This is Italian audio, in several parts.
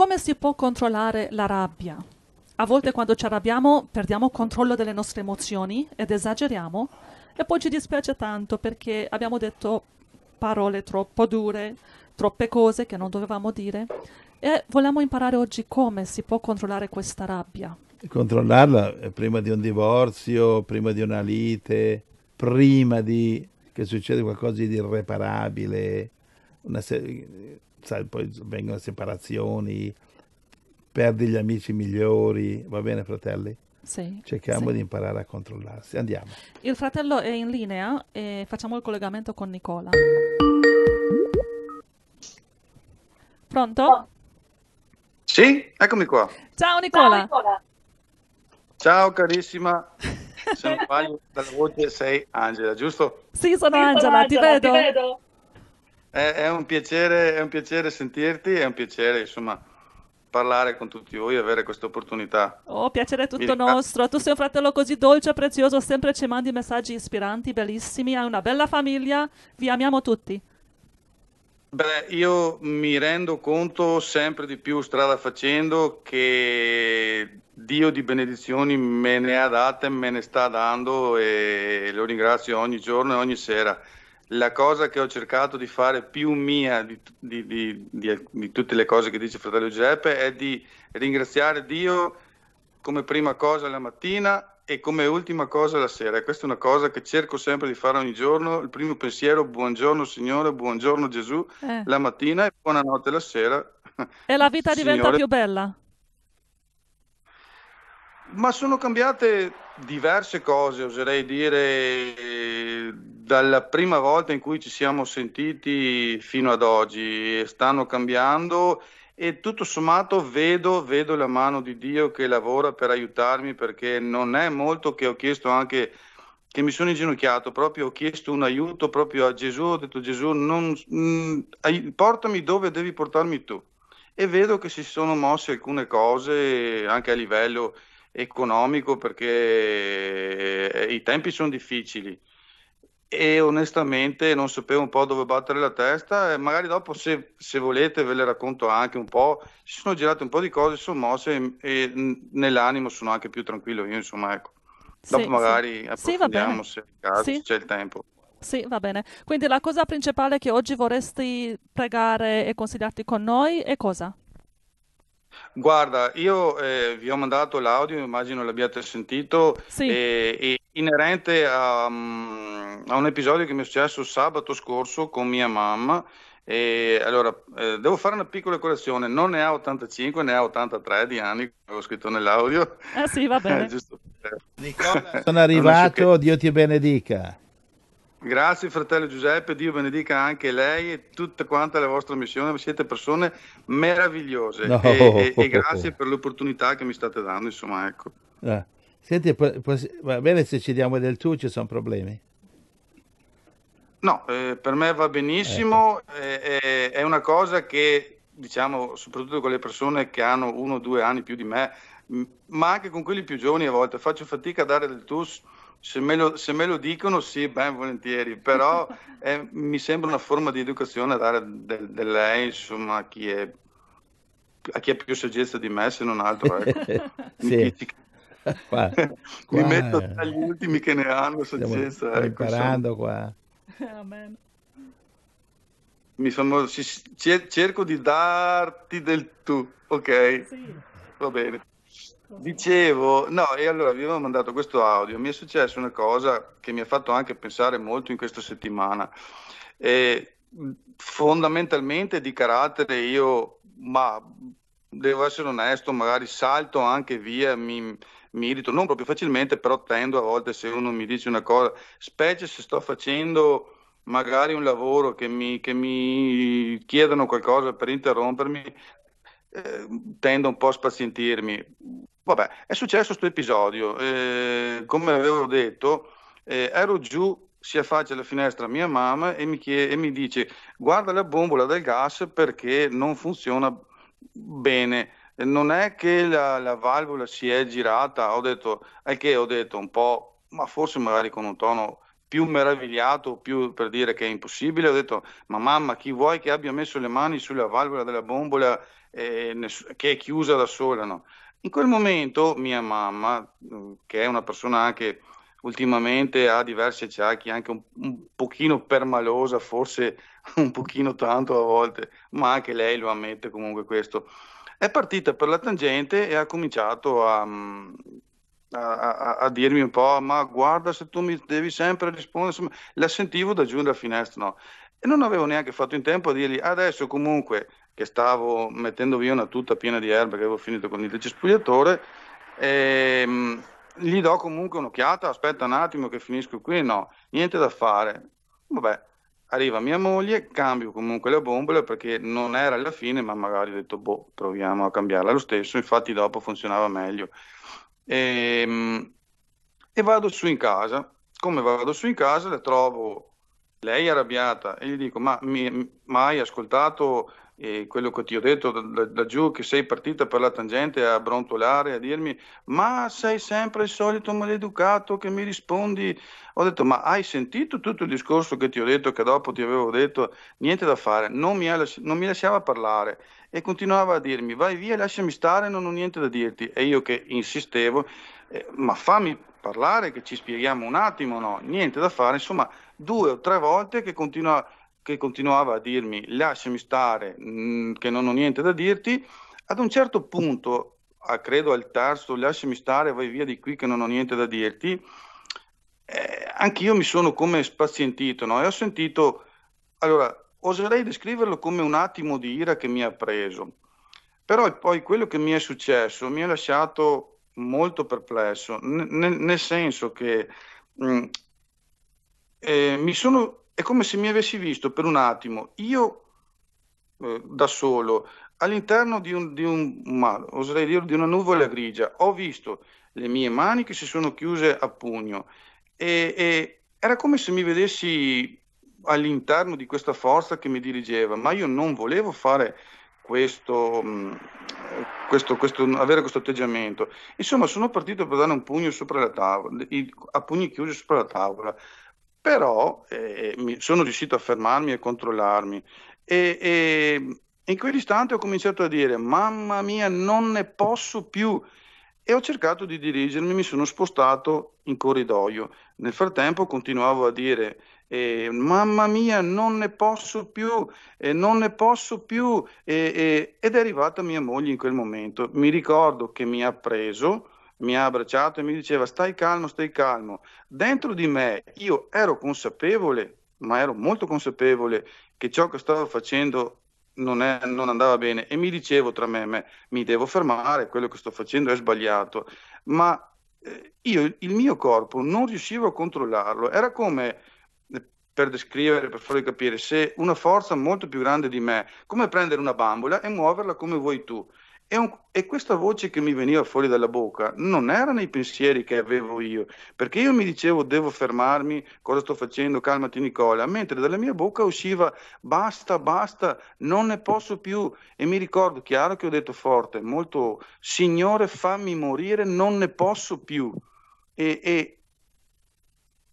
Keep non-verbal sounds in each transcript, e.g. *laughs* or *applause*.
Come si può controllare la rabbia? A volte quando ci arrabbiamo perdiamo controllo delle nostre emozioni ed esageriamo e poi ci dispiace tanto perché abbiamo detto parole troppo dure, troppe cose che non dovevamo dire e vogliamo imparare oggi come si può controllare questa rabbia. Controllarla eh, prima di un divorzio, prima di una lite, prima di che succeda qualcosa di irreparabile, una serie sai, poi vengono separazioni, perdi gli amici migliori, va bene fratelli? Sì, Cerchiamo sì. di imparare a controllarsi. Andiamo. Il fratello è in linea e facciamo il collegamento con Nicola. Pronto? Sì, eccomi qua. Ciao Nicola. Ciao, Nicola. Ciao carissima. Se non sbaglio dalla voce sei Angela, giusto? Sì, sono, sì, Angela, sono Angela, ti vedo. Ti vedo. È, è, un piacere, è un piacere sentirti, è un piacere insomma parlare con tutti voi e avere questa opportunità. Oh, piacere tutto nostro. Tu sei un fratello così dolce, e prezioso, sempre ci mandi messaggi ispiranti, bellissimi, hai una bella famiglia, vi amiamo tutti. Beh, io mi rendo conto sempre di più strada facendo che Dio di benedizioni me ne ha date, me ne sta dando e lo ringrazio ogni giorno e ogni sera la cosa che ho cercato di fare più mia di, di, di, di, tutte le cose che dice fratello Giuseppe è di ringraziare Dio come prima cosa la mattina e come ultima cosa la sera. E questa è una cosa che cerco sempre di fare ogni giorno, il primo pensiero, buongiorno Signore, buongiorno Gesù, eh. la mattina e buonanotte la sera. E la vita *laughs* Signore. diventa più bella. Ma sono cambiate diverse cose, oserei dire dalla prima volta in cui ci siamo sentiti fino ad oggi, stanno cambiando e tutto sommato vedo, vedo la mano di Dio che lavora per aiutarmi perché non è molto che ho chiesto anche che mi sono inginocchiato, proprio ho chiesto un aiuto proprio a Gesù, ho detto Gesù, non, mh, mm, portami dove devi portarmi tu. E vedo che si sono mosse alcune cose anche a livello economico perché eh, i tempi sono difficili e onestamente non sapevo un po' dove battere la testa e magari dopo se, se, volete ve le racconto anche un po', si sono girate un po' di cose, sono mosse e, e nell'animo sono anche più tranquillo io insomma ecco. Sì, dopo magari sì. approfondiamo sì, se, caso, se c'è il tempo. Sì, va bene. Quindi la cosa principale che oggi vorresti pregare e consigliarti con noi è cosa? Guarda, io eh, vi ho mandato l'audio, immagino l'abbiate sentito, sì. e, e inerente a, mm, a, un episodio che mi è successo sabato scorso con mia mamma. E, allora, eh, devo fare una piccola correzione, non ne ha 85, ne ha 83 di anni, come avevo scritto nell'audio. Ah sì, va bene. *laughs* Nicola, sono arrivato, Dio ti benedica. Grazie fratello Giuseppe, Dio benedica anche lei e tutta quanta la vostra missione, siete persone meravigliose no. e, e, e, grazie per l'opportunità che mi state dando, insomma, ecco. Eh. Senti, va bene se ci diamo del tu, ci sono problemi? No, eh, per me va benissimo, ecco. eh, eh. è una cosa che diciamo soprattutto con le persone che hanno uno o due anni più di me, ma anche con quelli più giovani a volte faccio fatica a dare del tu se me, lo, se me lo dicono sì, ben volentieri, però *laughs* eh, mi sembra una forma di educazione dare del, del lei, insomma, a chi, è, a chi ha più saggezza di me, se non altro. Ecco. *laughs* sì. chi, *laughs* qua, qua, mi metto eh. tra gli ultimi che ne hanno saggezza. Ecco, imparando qua. Amen. Ah, mi sono, cerco di darti del tu, ok? Sì. Va bene. Certo. Dicevo, no, e allora vi avevo mandato questo audio, mi è successa una cosa che mi ha fatto anche pensare molto in questa settimana. E fondamentalmente di carattere io, ma devo essere onesto, magari salto anche via, mi, mi non proprio facilmente, però tendo a volte se uno mi dice una cosa, specie se sto facendo magari un lavoro che mi, che mi chiedono qualcosa per interrompermi, eh, tendo un po' a spazientirmi. Vabbè, è successo questo episodio. Eh, come avevo detto, eh, ero giù, si affaccia alla finestra mia mamma e mi, chiede, e mi dice guarda la bombola del gas perché non funziona bene non è che la, la, valvola si è girata, ho detto, è che ho detto un po', ma forse magari con un tono più meravigliato, più per dire che è impossibile, ho detto, ma mamma, chi vuoi che abbia messo le mani sulla valvola della bombola eh, che è chiusa da sola? No? In quel momento mia mamma, mm, che è una persona che ultimamente ha diversi acciacchi, anche un, un pochino permalosa, forse *laughs* un pochino tanto a volte, ma anche lei lo ammette comunque questo, è partita per la tangente e ha cominciato mm, a, a, a, a dirmi un po', ma guarda se tu mi devi sempre rispondere, insomma, la sentivo da giù dalla finestra, no? E non avevo neanche fatto in tempo a dirgli, adesso comunque che stavo mettendo via una tuta piena di erbe che avevo finito con il decespugliatore e ehm, gli do comunque un'occhiata, aspetta un attimo che finisco qui, no, niente da fare. Vabbè, arriva mia moglie, cambio comunque le bombole perché non era la fine, ma magari ho detto, boh, proviamo a cambiarla lo stesso, infatti dopo funzionava meglio. E, ehm, e vado su in casa, come vado su in casa, le trovo lei arrabbiata e gli dico, ma mi, mai ascoltato e quello che ti ho detto laggiù, che sei partita per la tangente a brontolare, a dirmi ma sei sempre il solito maleducato che mi rispondi. Ho detto ma hai sentito tutto il discorso che ti ho detto, che dopo ti avevo detto, niente da fare, non mi, non mi lasciava parlare e continuava a dirmi vai via, lasciami stare, non ho niente da dirti. E io che insistevo, eh, ma fammi parlare, che ci spieghiamo un attimo, no? Niente da fare, insomma due o tre volte che continua a che continuava a dirmi lasciami stare mm, che non ho niente da dirti, ad un certo punto, a, credo al terzo lasciami stare, vai via di qui che non ho niente da dirti, eh, anch'io mi sono come spazientito no? e ho sentito, allora oserei descriverlo come un attimo di ira che mi ha preso, però poi quello che mi è successo mi ha lasciato molto perplesso, n- nel senso che mh, mm, eh, mi sono è come se mi avessi visto per un attimo, io eh, da solo, all'interno di, un, di, un, ma, dire, di una nuvola grigia, ho visto le mie mani che si sono chiuse a pugno e, e era come se mi vedessi all'interno di questa forza che mi dirigeva, ma io non volevo fare questo, mm, questo, questo, avere questo atteggiamento. Insomma, sono partito per dare un pugno sopra la tavola, a pugni chiusi sopra la tavola però eh, sono riuscito a fermarmi e controllarmi e, e in quell'istante ho cominciato a dire mamma mia non ne posso più e ho cercato di dirigermi, mi sono spostato in corridoio. Nel frattempo continuavo a dire eh, mamma mia non ne posso più, eh, non ne posso più eh, ed è arrivata mia moglie in quel momento. Mi ricordo che mi ha preso mi ha abbracciato e mi diceva stai calmo, stai calmo. Dentro di me io ero consapevole, ma ero molto consapevole che ciò che stavo facendo non, è, non andava bene e mi dicevo tra me, e me, mi devo fermare, quello che sto facendo è sbagliato, ma eh, io il mio corpo non riuscivo a controllarlo, era come eh, per descrivere, per farvi capire, se una forza molto più grande di me, come prendere una bambola e muoverla come vuoi tu. E, un, e, questa voce che mi veniva fuori dalla bocca non erano i pensieri che avevo io, perché io mi dicevo devo fermarmi, cosa sto facendo, calmati Nicola, mentre dalla mia bocca usciva basta, basta, non ne posso più. E mi ricordo chiaro che ho detto forte, molto, Signore fammi morire, non ne posso più. E, e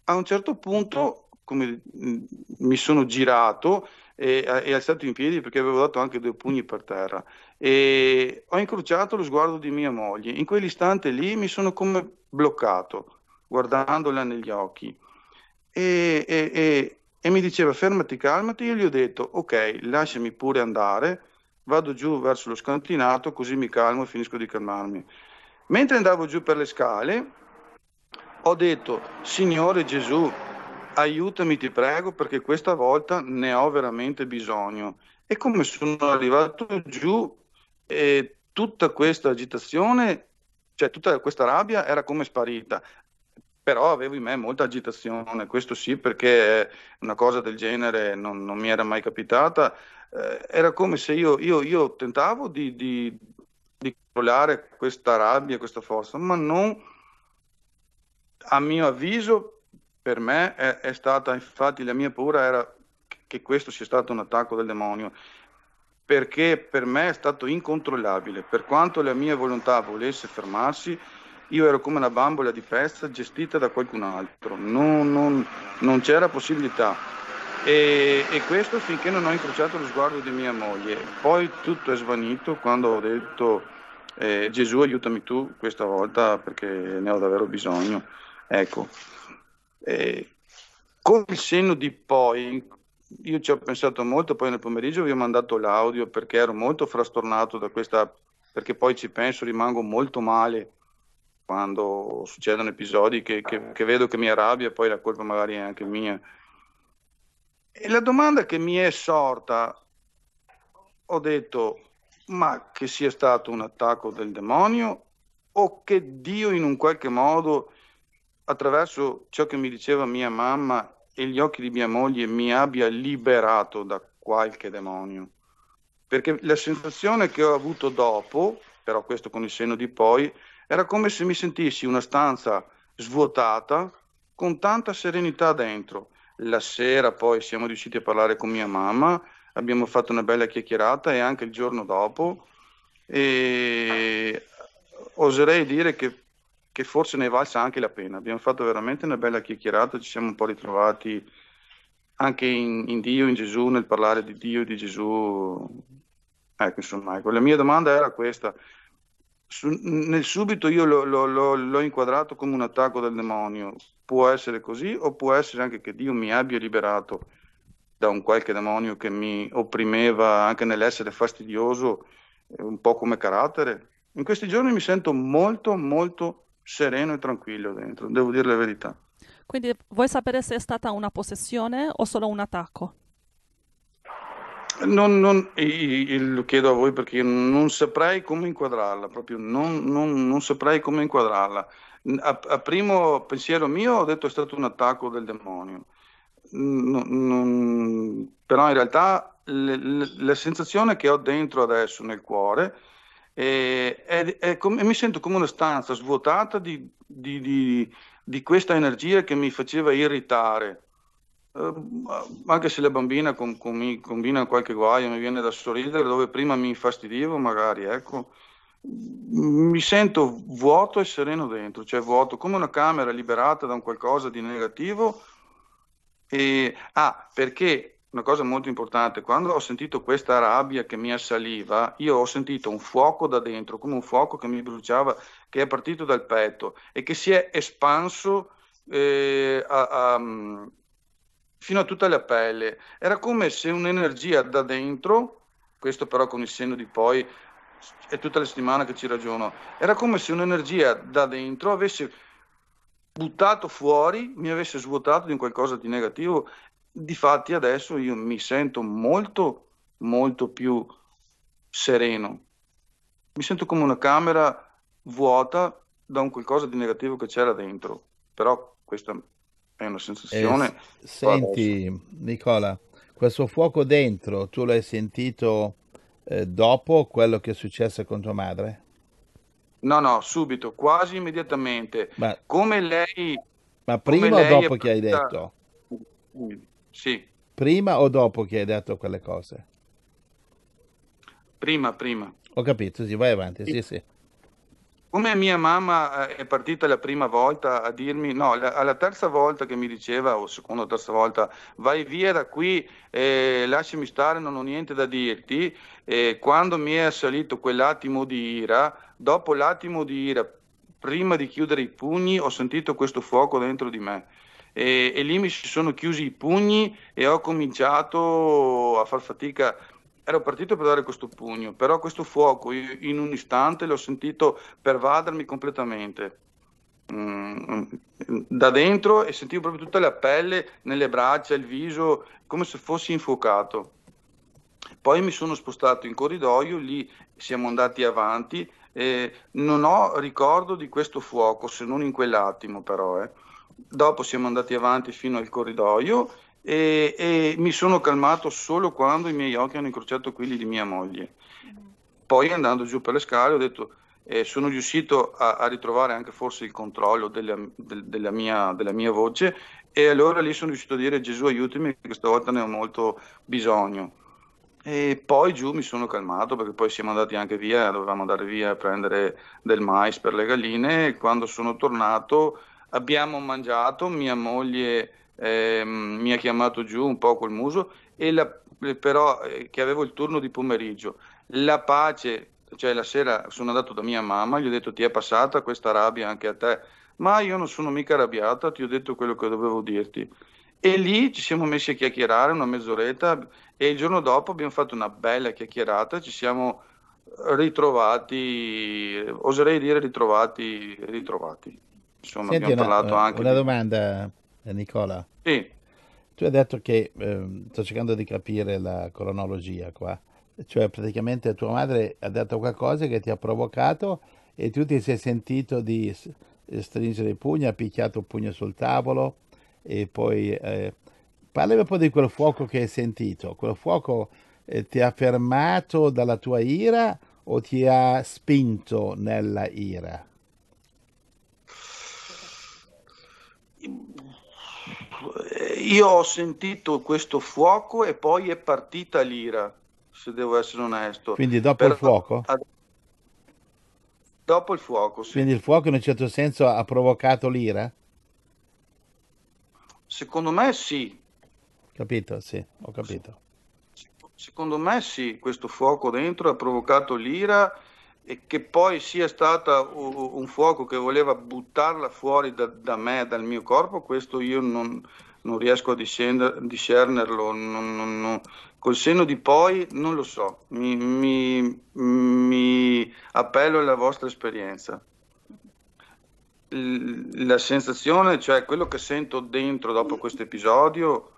a un certo punto, come mm, mi sono girato, e, e alzato in piedi perché avevo dato anche due pugni per terra e ho incrociato lo sguardo di mia moglie. In quell'istante lì mi sono come bloccato guardandola negli occhi e, e, e, e mi diceva fermati, calmati. Io gli ho detto ok, lasciami pure andare, vado giù verso lo scantinato così mi calmo e finisco di calmarmi. Mentre andavo giù per le scale ho detto Signore Gesù, aiutami ti prego perché questa volta ne ho veramente bisogno. E come sono arrivato giù e tutta questa agitazione, cioè tutta questa rabbia era come sparita. Però avevo in me molta agitazione, questo sì, perché una cosa del genere non, non mi era mai capitata. Eh, era come se io, io, io tentavo di, di, di controllare questa rabbia, questa forza, ma non, a mio avviso, per me è, è, stata, infatti la mia paura era che questo sia stato un attacco del demonio, perché per me è stato incontrollabile, per quanto la mia volontà volesse fermarsi, io ero come una bambola di pezza gestita da qualcun altro, non, non, non c'era possibilità. E, e, questo finché non ho incrociato lo sguardo di mia moglie. Poi tutto è svanito quando ho detto eh, Gesù aiutami tu questa volta perché ne ho davvero bisogno. Ecco. Eh, con il senno di poi, io ci ho pensato molto, poi nel pomeriggio vi ho mandato l'audio perché ero molto frastornato da questa, perché poi ci penso, rimango molto male quando succedono episodi che, che, che vedo che mi arrabbia, poi la colpa magari è anche mia. E la domanda che mi è sorta, ho detto, ma che sia stato un attacco del demonio o che Dio in un qualche modo attraverso ciò che mi diceva mia mamma e gli occhi di mia moglie mi abbia liberato da qualche demonio. Perché la sensazione che ho avuto dopo, però questo con il senno di poi, era come se mi sentissi una stanza svuotata con tanta serenità dentro. La sera poi siamo riusciti a parlare con mia mamma, abbiamo fatto una bella chiacchierata e anche il giorno dopo e oserei dire che che forse ne valsa anche la pena. Abbiamo fatto veramente una bella chiacchierata, ci siamo un po' ritrovati anche in, in Dio, in Gesù, nel parlare di Dio e di Gesù. Ecco, insomma, ecco. la mia domanda era questa. Su, nel subito io lo, lo, lo, l'ho inquadrato come un attacco del demonio. Può essere così o può essere anche che Dio mi abbia liberato da un qualche demonio che mi opprimeva anche nell'essere fastidioso, eh, un po' come carattere. In questi giorni mi sento molto, molto sereno e tranquillo dentro, devo dire la verità. Quindi vuoi sapere se è stata una possessione o solo un attacco? Non, non, io, io lo chiedo a voi perché non saprei come inquadrarla, proprio non, non, non saprei come inquadrarla. A, a, primo pensiero mio ho detto è stato un attacco del demonio, però in realtà le, le, la sensazione che ho dentro adesso nel cuore e, è, è com- e mi sento come una stanza svuotata di, di, di, di questa energia che mi faceva irritare. Uh, anche se la bambina com- com- mi combina qualche guaio, mi viene da sorridere dove prima mi infastidivo, magari ecco, mi sento vuoto e sereno dentro, cioè vuoto come una camera liberata da un qualcosa di negativo. E, ah, perché una cosa molto importante, quando ho sentito questa rabbia che mi assaliva, io ho sentito un fuoco da dentro, come un fuoco che mi bruciava, che è partito dal petto e che si è espanso eh, a, a, mm, fino a tutta la pelle. Era come se un'energia da dentro, questo però con il senno di poi, è tutta la settimana che ci ragiono, era come se un'energia da dentro avesse buttato fuori, mi avesse svuotato di qualcosa di negativo difatti adesso io mi sento molto, molto più sereno. Mi sento come una camera vuota da un qualcosa di negativo che c'era dentro, però questa è una sensazione. Eh, senti, adesso. Nicola, questo fuoco dentro, tu l'hai sentito eh, dopo quello che è successo con tua madre? No, no, subito, quasi immediatamente. Ma, come lei... Ma prima o dopo che hai detto? Mm. Sì. Prima o dopo che hai detto quelle cose? Prima, prima. Ho capito, sì, vai avanti, sì, sì. sì. Come mia mamma eh, è partita la prima volta a dirmi, no, la, alla terza volta che mi diceva, o seconda o terza volta, vai via da qui, eh, lasciami stare, non ho niente da dirti, e quando mi è assalito quell'attimo di ira, dopo l'attimo di ira, prima di chiudere i pugni, ho sentito questo fuoco dentro di me e, e lì mi si sono chiusi i pugni e ho cominciato a far fatica ero partito per dare questo pugno, però questo fuoco in un istante l'ho sentito pervadermi completamente mm, mm, da dentro e sentivo proprio tutta la pelle nelle braccia, il viso, come se fossi infuocato. Poi mi sono spostato in corridoio, lì siamo andati avanti e non ho ricordo di questo fuoco se non in quell'attimo però. Eh. Dopo siamo andati avanti fino al corridoio e, e, mi sono calmato solo quando i miei occhi hanno incrociato quelli di mia moglie. Poi andando giù per le scale ho detto, eh, sono riuscito a, a, ritrovare anche forse il controllo della, de, della, mia, della, mia, voce e allora lì sono riuscito a dire Gesù aiutami, questa volta ne ho molto bisogno. E poi giù mi sono calmato perché poi siamo andati anche via, dovevamo andare via a prendere del mais per le galline e quando sono tornato abbiamo mangiato, mia moglie eh, mi ha chiamato giù un po' col muso, la, eh, però eh, che avevo il turno di pomeriggio. La pace, cioè la sera sono andato da mia mamma, gli ho detto ti è passata questa rabbia anche a te, ma io non sono mica arrabbiata, ti ho detto quello che dovevo dirti. E lì ci siamo messi a chiacchierare una mezz'oretta e il giorno dopo abbiamo fatto una bella chiacchierata, ci siamo ritrovati, eh, oserei dire ritrovati, ritrovati insomma Senti, abbiamo una, parlato eh, anche una di... domanda eh, Nicola sì. tu hai detto che eh, sto cercando di capire la cronologia qua cioè praticamente tua madre ha detto qualcosa che ti ha provocato e tu ti sei sentito di eh, stringere i pugni, ha picchiato un pugno sul tavolo e poi eh, parlami un po' di quel fuoco che hai sentito, quel fuoco eh, ti ha fermato dalla tua ira o ti ha spinto nella ira? io ho sentito questo fuoco e poi è partita l'ira, se devo essere onesto. Quindi dopo Però, il fuoco? Dopo il fuoco, sì. Quindi il fuoco in un certo senso ha provocato l'ira? Secondo me sì. Capito, sì, ho capito. Secondo me sì, questo fuoco dentro ha provocato l'ira e che poi sia stato un fuoco che voleva buttarla fuori da, da me, dal mio corpo, questo io non, non riesco a discernerlo, non, non, non. col senno di poi non lo so, mi, mi, mi appello alla vostra esperienza. La sensazione, cioè quello che sento dentro dopo questo episodio,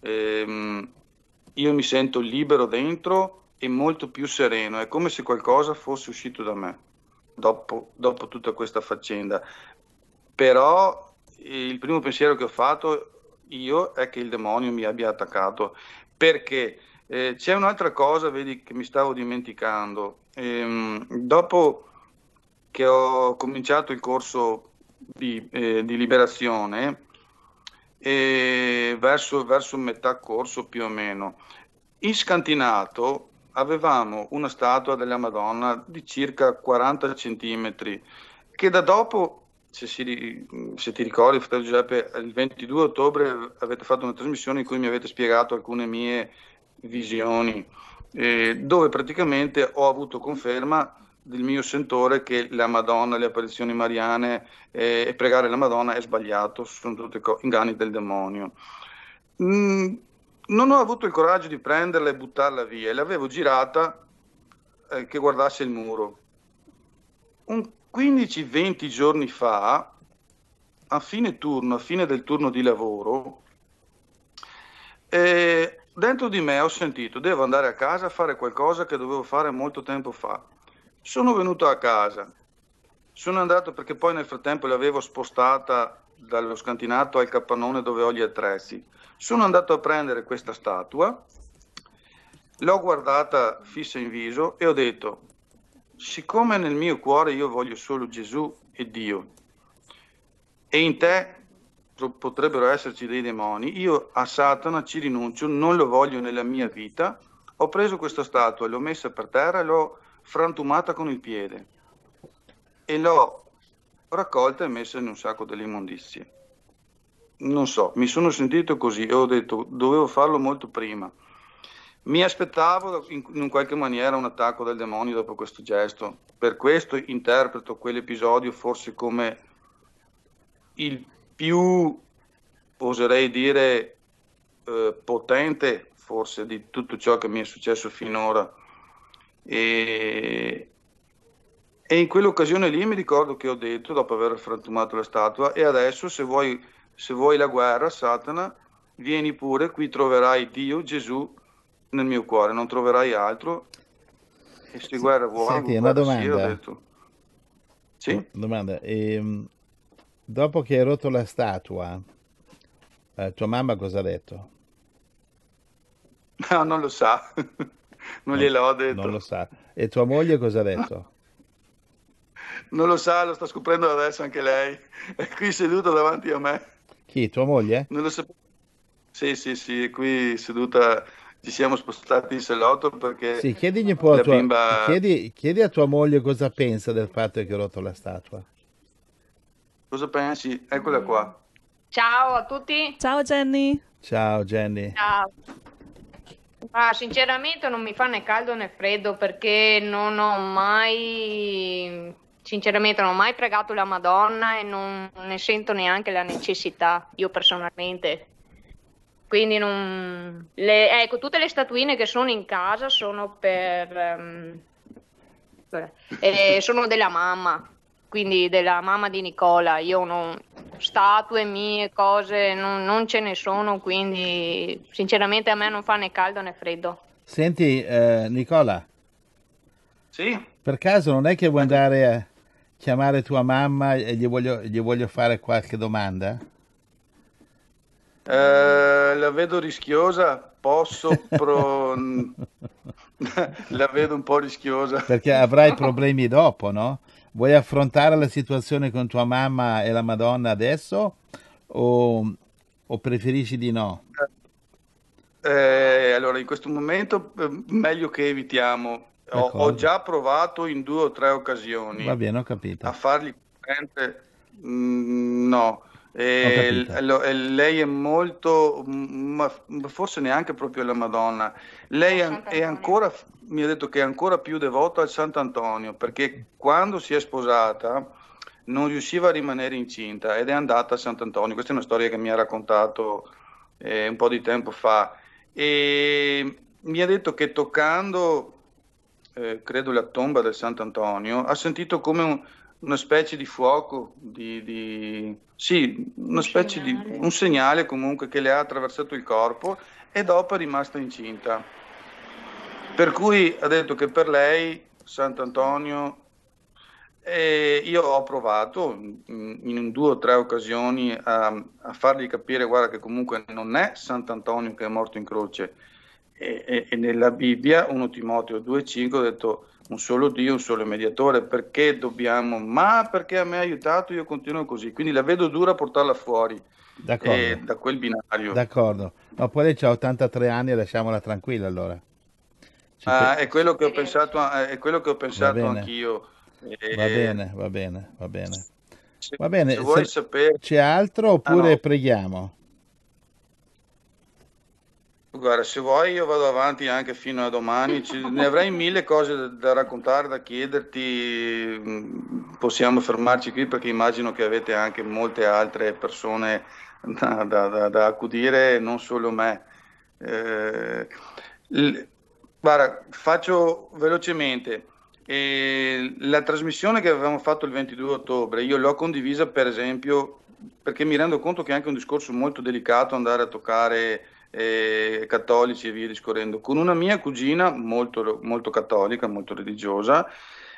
ehm, io mi sento libero dentro e molto più sereno, è come se qualcosa fosse uscito da me dopo, dopo tutta questa faccenda. Però il primo pensiero che ho fatto io è che il demonio mi abbia attaccato. Perché eh, c'è un'altra cosa, vedi, che mi stavo dimenticando. Ehm, dopo che ho cominciato il corso di, eh, di liberazione, eh, verso, verso metà corso più o meno, in scantinato avevamo una statua della Madonna di circa 40 centimetri che da dopo se, se, ti ricordi, fratello Giuseppe, il 22 ottobre avete fatto una trasmissione in cui mi avete spiegato alcune mie visioni, eh, dove praticamente ho avuto conferma del mio sentore che la Madonna, le apparizioni mariane eh, e pregare la Madonna è sbagliato, sono tutti co- inganni del demonio. Mm, non ho avuto il coraggio di prenderla e buttarla via, l'avevo girata eh, che guardasse il muro. Un 15-20 giorni fa, a fine turno, a fine del turno di lavoro, eh, dentro di me ho sentito, devo andare a casa a fare qualcosa che dovevo fare molto tempo fa. Sono venuto a casa, sono andato perché poi nel frattempo l'avevo spostata dallo scantinato al capannone dove ho gli attrezzi. Sono andato a prendere questa statua, l'ho guardata fissa in viso e ho detto, siccome nel mio cuore io voglio solo Gesù e Dio, e in te potrebbero esserci dei demoni, io a Satana ci rinuncio, non lo voglio nella mia vita, ho preso questa statua, l'ho messa per terra e l'ho frantumata con il piede e l'ho raccolta e messa in un sacco delle immondizie. Non so, mi sono sentito così e ho detto dovevo farlo molto prima. Mi aspettavo in, in, qualche maniera un attacco del demonio dopo questo gesto, per questo interpreto quell'episodio forse come il più, oserei dire, eh, potente forse di tutto ciò che mi è successo finora. E, e in quell'occasione lì mi ricordo che ho detto, dopo aver frantumato la statua, e adesso se vuoi, se vuoi la guerra, Satana, vieni pure, qui troverai Dio, Gesù nel mio cuore, non troverai altro. E se guerra vuoi... Senti, una domanda. Sì, sì? Domanda. E, ehm, dopo che hai rotto la statua, eh, tua mamma cosa ha detto? *laughs* No, non lo sa. *laughs* non, non gliel'ho detto. Non lo sa. E tua moglie cosa ha detto? *laughs* Non lo sa, lo sta scoprendo adesso anche lei. È qui seduta davanti a me. Chi? Tua moglie? Non lo sapevo. Sì, sì, sì, è qui seduta ci siamo spostati in salotto perché sì, chiedigli un po la tua, bimba... chiedi, chiedi a tua moglie cosa pensa del fatto che ho rotto la statua. Cosa pensi? Eccola qua. Ciao a tutti. Ciao Jenny. Ciao Jenny. Ciao. Ah, sinceramente non mi fa né caldo né freddo perché non ho mai, sinceramente non ho mai pregato la Madonna e non ne sento neanche la necessità, io personalmente quindi non... le... ecco, tutte le statuine che sono in casa sono per... Um... Eh, sono della mamma, quindi della mamma di Nicola. Io non... Statue mie, cose, non, non ce ne sono, quindi sinceramente a me non fa né caldo né freddo. Senti, eh, Nicola. Sì? Per caso non è che vuoi ecco. andare a chiamare tua mamma e gli voglio, gli voglio fare qualche domanda? Eh, la vedo rischiosa, posso... Pro... *laughs* la vedo un po' rischiosa. Perché avrai problemi dopo, no? Vuoi affrontare la situazione con tua mamma e la Madonna adesso o, o preferisci di no? Eh, allora, in questo momento eh, meglio che evitiamo. Ho, ho, già provato in due o tre occasioni. Va bene, ho capito. A fargli... Mh, mm, no, eh, l- eh, lei è molto, ma forse neanche proprio la Madonna. Lei è, è ancora, mi ha detto che è ancora più devota al Sant'Antonio perché quando si è sposata non riusciva a rimanere incinta ed è andata a Sant'Antonio. Questa è una storia che mi ha raccontato eh, un po' di tempo fa. E mi ha detto che toccando, eh, credo, la tomba del Sant'Antonio, ha sentito come un, una specie di fuoco, di, di... sì, una un specie segnale. di un segnale comunque che le ha attraversato il corpo e dopo è rimasta incinta. Per cui ha detto che per lei Sant'Antonio e io ho provato in due o tre occasioni a, a, fargli capire, guarda, che comunque non è Sant'Antonio che è morto in croce. E, e, e nella Bibbia, 1 Timoteo 2,5, ho detto un solo Dio, un solo mediatore, perché dobbiamo, ma perché a me ha aiutato, io continuo così, quindi la vedo dura portarla fuori eh, da quel binario. D'accordo, ma poi lei ha 83 anni e lasciamola tranquilla allora. Ah, è quello che ho pensato, è quello che ho pensato anch'io. Eh, va bene, va bene, va bene. Se, va bene, se vuoi sapere... C'è altro oppure ah, no. preghiamo? Guarda, se vuoi io vado avanti anche fino a domani, Ci, ne avrei mille cose da, da, raccontare, da chiederti, mm, possiamo fermarci qui perché immagino che avete anche molte altre persone da, da, da accudire, non solo me. Eh, guarda, faccio velocemente, eh, la trasmissione che avevamo fatto il 22 ottobre, io l'ho condivisa per esempio perché mi rendo conto che è anche un discorso molto delicato andare a toccare eh, cattolici e via discorrendo, con una mia cugina molto, molto cattolica, molto religiosa,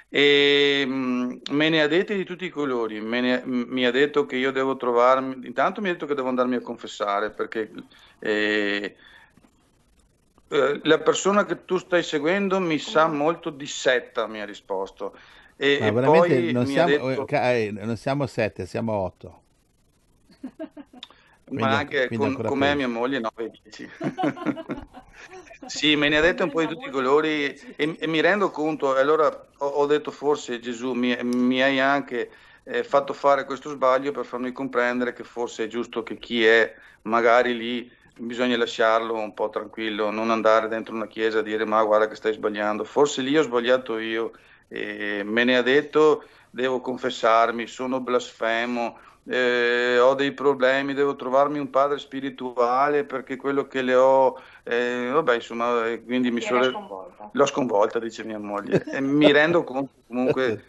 e mh, mm, me ne ha dette di tutti i colori, ne, mh, mi ha detto che io devo trovarmi, intanto mi ha detto che devo andarmi a confessare perché eh, eh, la persona che tu stai seguendo mi sa molto di setta, mi ha risposto. E, Ma e veramente non siamo, detto... Eh, eh, non siamo sette, siamo otto. *laughs* Quindi, ma anche con, con me e mia moglie 9 10. *laughs* sì, me ne ha detto un po' di tutti i colori e, e mi rendo conto, allora ho, ho detto forse Gesù mi, mi hai anche eh, fatto fare questo sbaglio per farmi comprendere che forse è giusto che chi è magari lì bisogna lasciarlo un po' tranquillo, non andare dentro una chiesa a dire ma guarda che stai sbagliando, forse lì ho sbagliato io, e me ne ha detto devo confessarmi, sono blasfemo eh, ho dei problemi, devo trovarmi un padre spirituale perché quello che le ho, eh, vabbè, insomma, eh, quindi mi sono... Sconvolta. L'ho sconvolta, dice mia moglie. e mi rendo conto comunque...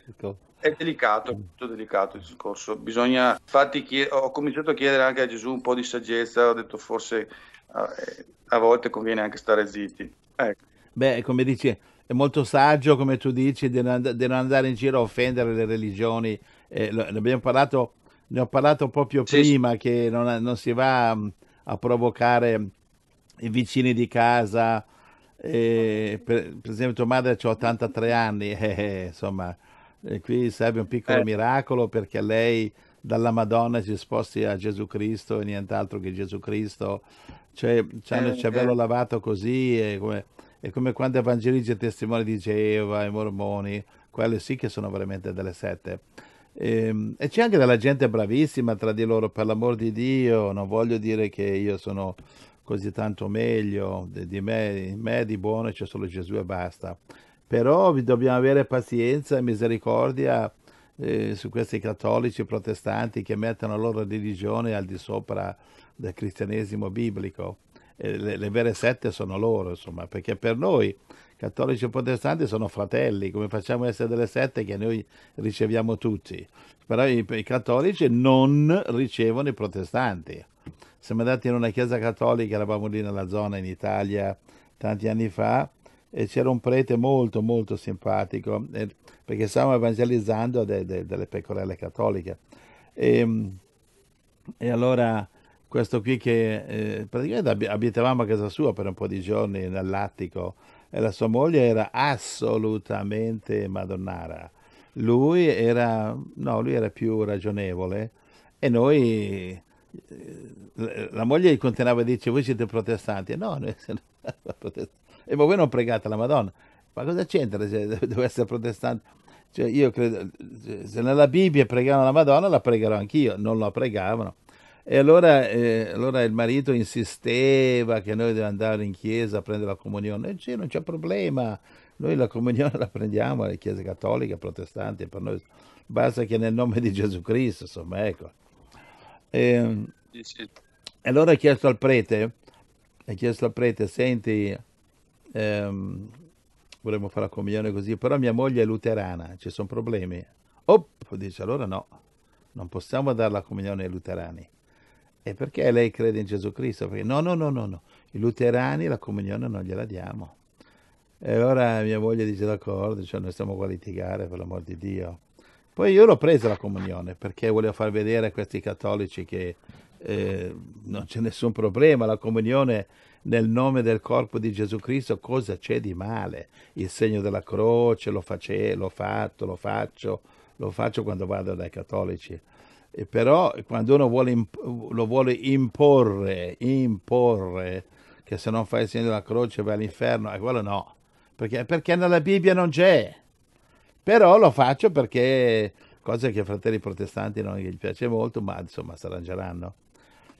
È delicato, è molto delicato il discorso. Bisogna, infatti, chied... ho cominciato a chiedere anche a Gesù un po' di saggezza. Ho detto forse eh, a volte conviene anche stare zitti. Ecco. Beh, come dici, è molto saggio, come tu dici, di non, andare in giro a offendere le religioni. Eh, l'abbiamo parlato ne ho parlato proprio sì. prima che non, non, si va mm, a provocare i vicini di casa. Eh, per, per, esempio, tua madre ha 83 anni, *laughs* eh, eh, insomma, eh, qui serve un piccolo eh. miracolo perché lei dalla Madonna si sposti a Gesù Cristo e nient'altro che Gesù Cristo. Cioè, hanno il eh, cervello lavato così, e come, è come quando evangelizza e testimoni di Geova, i mormoni, quelle sì che sono veramente delle sette. Ehm, e, c'è anche della gente bravissima tra di loro, per l'amor di Dio, non voglio dire che io sono così tanto meglio di me, di, me, di buono c'è solo Gesù e basta. Però dobbiamo avere pazienza e misericordia eh, su questi cattolici protestanti che mettono la loro religione al di sopra del cristianesimo biblico le, le, vere sette sono loro, insomma, perché per noi cattolici e protestanti sono fratelli, come facciamo a essere delle sette che noi riceviamo tutti? Però i, i cattolici non ricevono i protestanti. Siamo andati in una chiesa cattolica, eravamo lì nella zona in Italia tanti anni fa, e c'era un prete molto molto simpatico, eh, perché stavamo evangelizzando de, de, delle pecorelle cattoliche. E, ehm, e allora questo qui che eh, praticamente abitavamo a casa sua per un po' di giorni nell'attico e la sua moglie era assolutamente madonnara. Lui era, no, lui era più ragionevole e noi, eh, la moglie continuava a dire, voi siete protestanti, no, noi *laughs* siamo protestanti. E ma voi non pregate la Madonna, ma cosa c'entra se *laughs* devo essere protestante? Cioè io credo, se nella Bibbia pregavano la Madonna la pregherò anch'io, non la pregavano e allora, eh, allora, il marito insisteva che noi dobbiamo andare in chiesa a prendere la comunione. E eh, dice, non c'è problema, noi la comunione *laughs* la prendiamo alle chiese cattoliche, protestanti, per noi basta che nel nome di Gesù Cristo, insomma, ecco. Ehm, e, sì, allora ha chiesto al prete, ha chiesto al prete, senti, ehm, vorremmo fare la comunione così, però mia moglie è luterana, ci sono problemi. Oh, dice, allora no, non possiamo dare la comunione ai luterani e perché lei crede in Gesù Cristo? Perché no, no, no, no, no, i luterani la comunione non gliela diamo. E allora mia moglie dice d'accordo, cioè noi stiamo qua a litigare per l'amor di Dio. Poi io l'ho presa la comunione perché volevo far vedere a questi cattolici che eh, non c'è nessun problema, la comunione nel nome del corpo di Gesù Cristo cosa c'è di male? Il segno della croce lo face, l'ho fatto, lo faccio, lo faccio quando vado dai cattolici. E però quando uno vuole imp- lo vuole imporre, imporre, che se non fai il segno della croce vai all'inferno, e quello no, perché, perché nella Bibbia non c'è. Però lo faccio perché cosa che ai fratelli protestanti non gli piace molto, ma insomma si arrangeranno.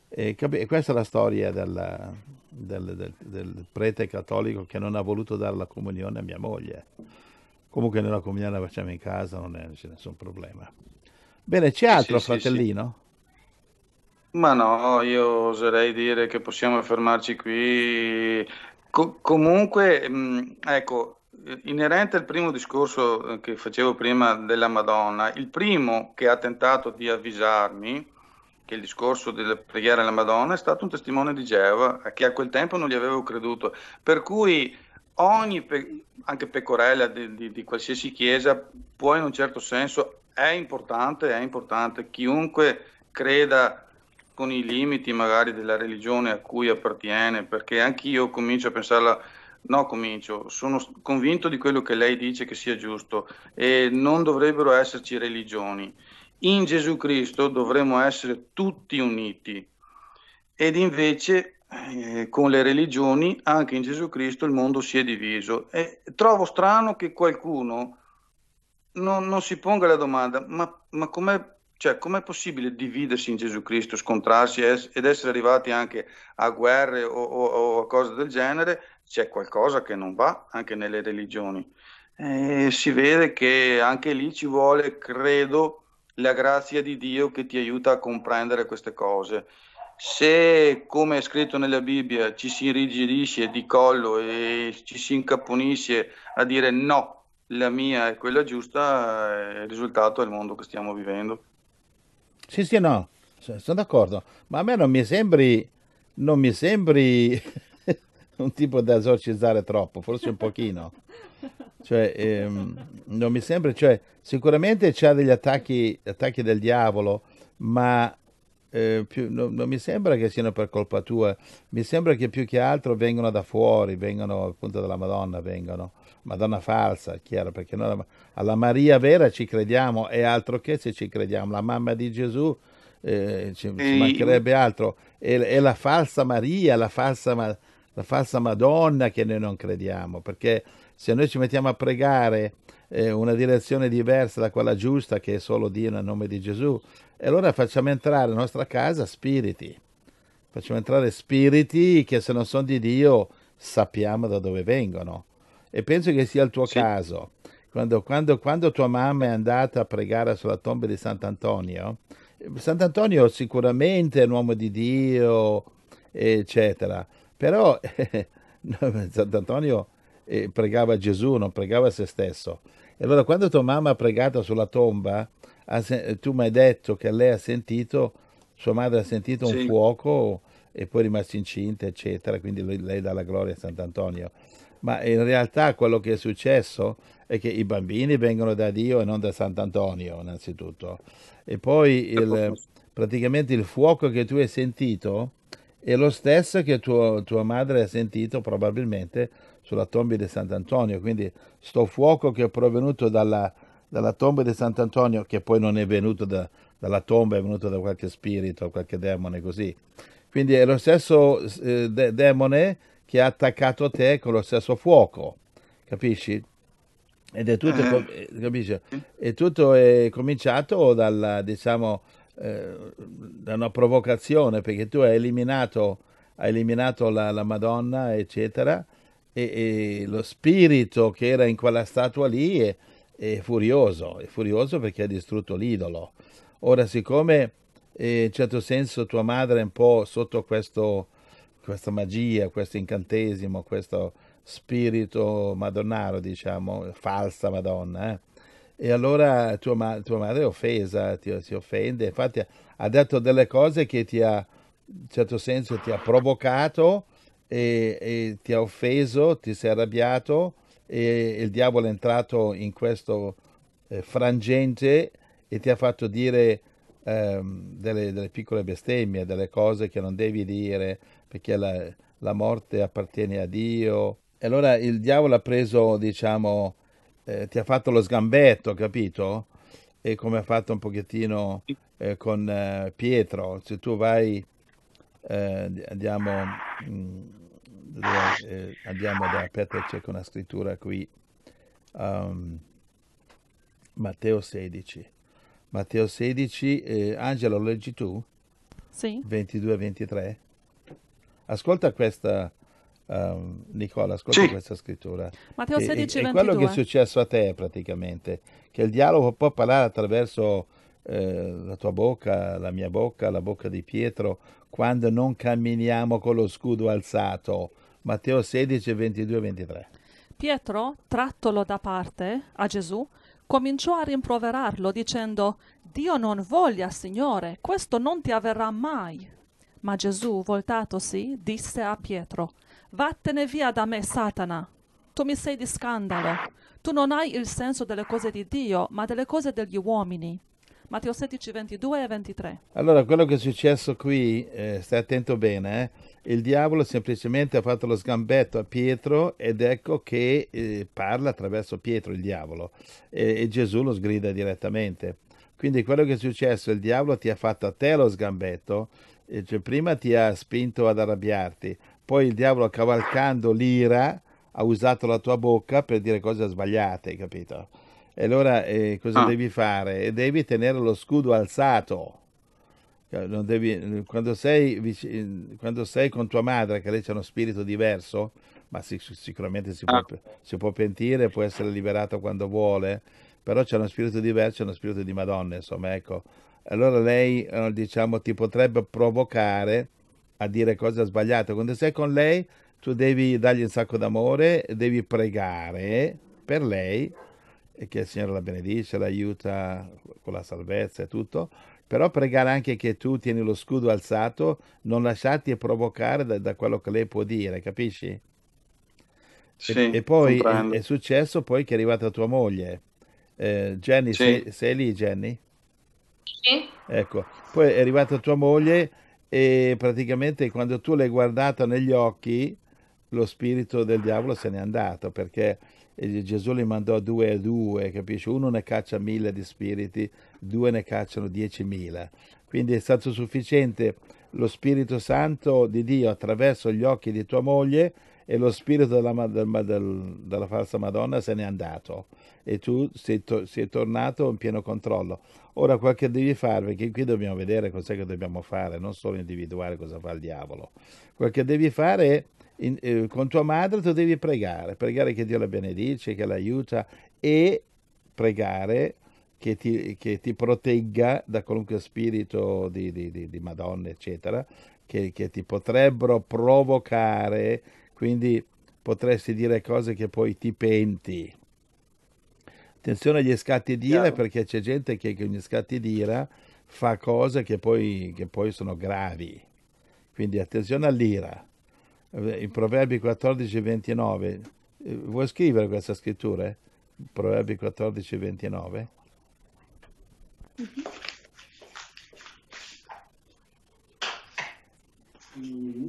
E, cap- questa è la storia della, del, del, del, prete cattolico che non ha voluto dare la comunione a mia moglie. Comunque nella comunione la facciamo in casa, non c'è nessun problema. Bene, c'è altro sì, fratellino? Sì, Ma no, io oserei dire che possiamo fermarci qui. Co- comunque, mh, ecco, inerente al primo discorso eh, che facevo prima della Madonna, il primo che ha tentato di avvisarmi che il discorso della preghiera alla Madonna è stato un testimone di Geova, che a quel tempo non gli avevo creduto. Per cui ogni, pe- anche pecorella di, di, di, qualsiasi chiesa, può in un certo senso è importante, è importante. Chiunque creda con i limiti magari della religione a cui appartiene, perché anch'io comincio a pensarla, no comincio, sono convinto di quello che lei dice che sia giusto e non dovrebbero esserci religioni. In Gesù Cristo dovremmo essere tutti uniti ed invece eh, con le religioni anche in Gesù Cristo il mondo si è diviso e trovo strano che qualcuno non, non si ponga la domanda, ma, ma com'è, cioè, com'è, possibile dividersi in Gesù Cristo, scontrarsi ed essere arrivati anche a guerre o, o, o a cose del genere? C'è qualcosa che non va anche nelle religioni. Eh, si vede che anche lì ci vuole, credo, la grazia di Dio che ti aiuta a comprendere queste cose. Se, come è scritto nella Bibbia, ci si irrigidisce di collo e ci si incapponisce a dire no la mia è quella giusta, eh, il risultato è il mondo che stiamo vivendo. Sì, sì, no, sono d'accordo, ma a me non mi sembri, non mi sembri *laughs* un tipo da esorcizzare troppo, forse un pochino. Cioè, ehm, non mi sembra, cioè, sicuramente c'è degli attacchi, attacchi del diavolo, ma eh, più, no, non mi sembra che siano per colpa tua, mi sembra che più che altro vengano da fuori, vengono appunto dalla Madonna, vengono. Madonna falsa, chiaro, perché noi alla Maria vera ci crediamo e altro che se ci crediamo, la mamma di Gesù eh, ci, ci, mancherebbe altro, è, la falsa Maria, la falsa, la falsa Madonna che noi non crediamo, perché se noi ci mettiamo a pregare eh, una direzione diversa da quella giusta che è solo Dio nel nome di Gesù. E allora facciamo entrare nella nostra casa spiriti, facciamo entrare spiriti che se non sono di Dio sappiamo da dove vengono. E penso che sia il tuo sì. caso. Quando, quando, quando, tua mamma è andata a pregare sulla tomba di Sant'Antonio, Sant'Antonio sicuramente è un uomo di Dio, eccetera, però eh, *laughs* Sant'Antonio eh, pregava Gesù, non pregava se stesso. E allora quando tua mamma ha pregato sulla tomba, tu mi hai detto che lei ha sentito, sua madre ha sentito un sì. fuoco e poi è rimasta incinta, eccetera, quindi lei dà la gloria a Sant'Antonio. Ma in realtà quello che è successo è che i bambini vengono da Dio e non da Sant'Antonio, innanzitutto. E poi il, praticamente il fuoco che tu hai sentito è lo stesso che tuo, tua madre ha sentito probabilmente sulla tomba di Sant'Antonio, quindi sto fuoco che è provenuto dalla, dalla tomba di Sant'Antonio, che poi non è venuto da, dalla tomba, è venuto da qualche spirito, qualche demone così. Quindi è lo stesso eh, de- demone che ha attaccato te con lo stesso fuoco, capisci? Ed è tutto, eh. com- eh, capisci? È tutto è cominciato dalla, diciamo, eh, da una provocazione, perché tu hai eliminato, hai eliminato la, la Madonna, eccetera, e, e lo spirito che era in quella statua lì è, è, furioso, è furioso perché ha distrutto l'idolo. Ora, siccome eh, in certo senso tua madre è un po' sotto questo, questa magia, questo incantesimo, questo spirito madonnaro, diciamo, falsa Madonna, eh? e allora tua, ma- tua, madre è offesa, ti, si offende, infatti ha detto delle cose che ti ha, in certo senso, ti ha provocato e, e ti ha offeso, ti sei arrabbiato e il diavolo è entrato in questo eh, frangente e ti ha fatto dire ehm, delle, delle, piccole bestemmie, delle cose che non devi dire perché la, la morte appartiene a Dio. E allora il diavolo ha preso, diciamo, eh, ti ha fatto lo sgambetto, capito? E come ha fatto un pochettino eh, con eh, Pietro, se tu vai eh, andiamo, mh, mm, dove, eh, andiamo, da Pietro, c'è una scrittura qui, um, Matteo 16. Matteo 16, eh, Angelo, leggi tu? Sì. 22-23. Ascolta questa, um, Nicola, ascolta sì. questa scrittura. Matteo 16, che, è, è quello che è successo a te praticamente, che il dialogo può parlare attraverso eh, la tua bocca, la mia bocca, la bocca di Pietro, quando non camminiamo con lo scudo alzato. Matteo 16, 22, 23. Pietro, trattolo da parte a Gesù, cominciò a rimproverarlo dicendo, Dio non voglia, Signore, questo non ti avverrà mai. Ma Gesù, voltatosi, disse a Pietro, Vattene via da me, Satana. Tu mi sei di scandalo. Tu non hai il senso delle cose di Dio, ma delle cose degli uomini. Matteo 16, 22 e 23. Allora, quello che è successo qui, eh, stai attento bene, eh, il diavolo semplicemente ha fatto lo sgambetto a Pietro ed ecco che eh, parla attraverso Pietro il diavolo e, e Gesù lo sgrida direttamente. Quindi quello che è successo, il diavolo ti ha fatto a te lo sgambetto, eh, cioè prima ti ha spinto ad arrabbiarti, poi il diavolo cavalcando l'ira ha usato la tua bocca per dire cose sbagliate, capito? E allora eh, cosa ah. devi fare? devi tenere lo scudo alzato. Devi, quando, sei vicino, quando, sei con tua madre, che lei c'è uno spirito diverso, ma si, sicuramente si, ah. può, si può pentire, può essere liberato quando vuole, però c'è uno spirito diverso, uno spirito di Madonna, insomma, ecco. Allora lei, eh, diciamo, ti potrebbe provocare a dire cose sbagliate. Quando sei con lei, tu devi dargli un sacco d'amore, devi pregare per lei e che il Signore la benedice, l'aiuta con la salvezza e tutto, però pregare anche che tu tieni lo scudo alzato, non lasciarti provocare da, da quello che lei può dire, capisci? Sì, e, e poi è, è, successo poi che è arrivata tua moglie. Eh, Jenny, sì. sei, sei, lì Jenny? Sì. Ecco, poi è arrivata tua moglie e praticamente quando tu l'hai guardata negli occhi, lo spirito del diavolo se n'è andato perché e Gesù li mandò due a due, capisci? Uno ne caccia mille di spiriti, due ne cacciano diecimila. Quindi è stato sufficiente lo Spirito Santo di Dio attraverso gli occhi di tua moglie e lo spirito della, del, del, della falsa Madonna se n'è andato e tu sei, to, sei, tornato in pieno controllo. Ora quel che devi fare, perché qui dobbiamo vedere cos'è che dobbiamo fare, non solo individuare cosa fa il diavolo, quel che devi fare è in, eh, con tua madre tu devi pregare, pregare che Dio la benedice, che la e pregare che ti, che ti protegga da qualunque spirito di, di, di, di Madonna, eccetera, che, che, ti potrebbero provocare, quindi potresti dire cose che poi ti penti. Attenzione agli scatti d'ira yeah. perché c'è gente che con gli scatti d'ira fa cose che poi, che poi sono gravi. Quindi attenzione all'ira in Proverbi 14, 29. Eh, vuoi scrivere questa scrittura? Eh? Proverbi 14, 29. Mm-hmm.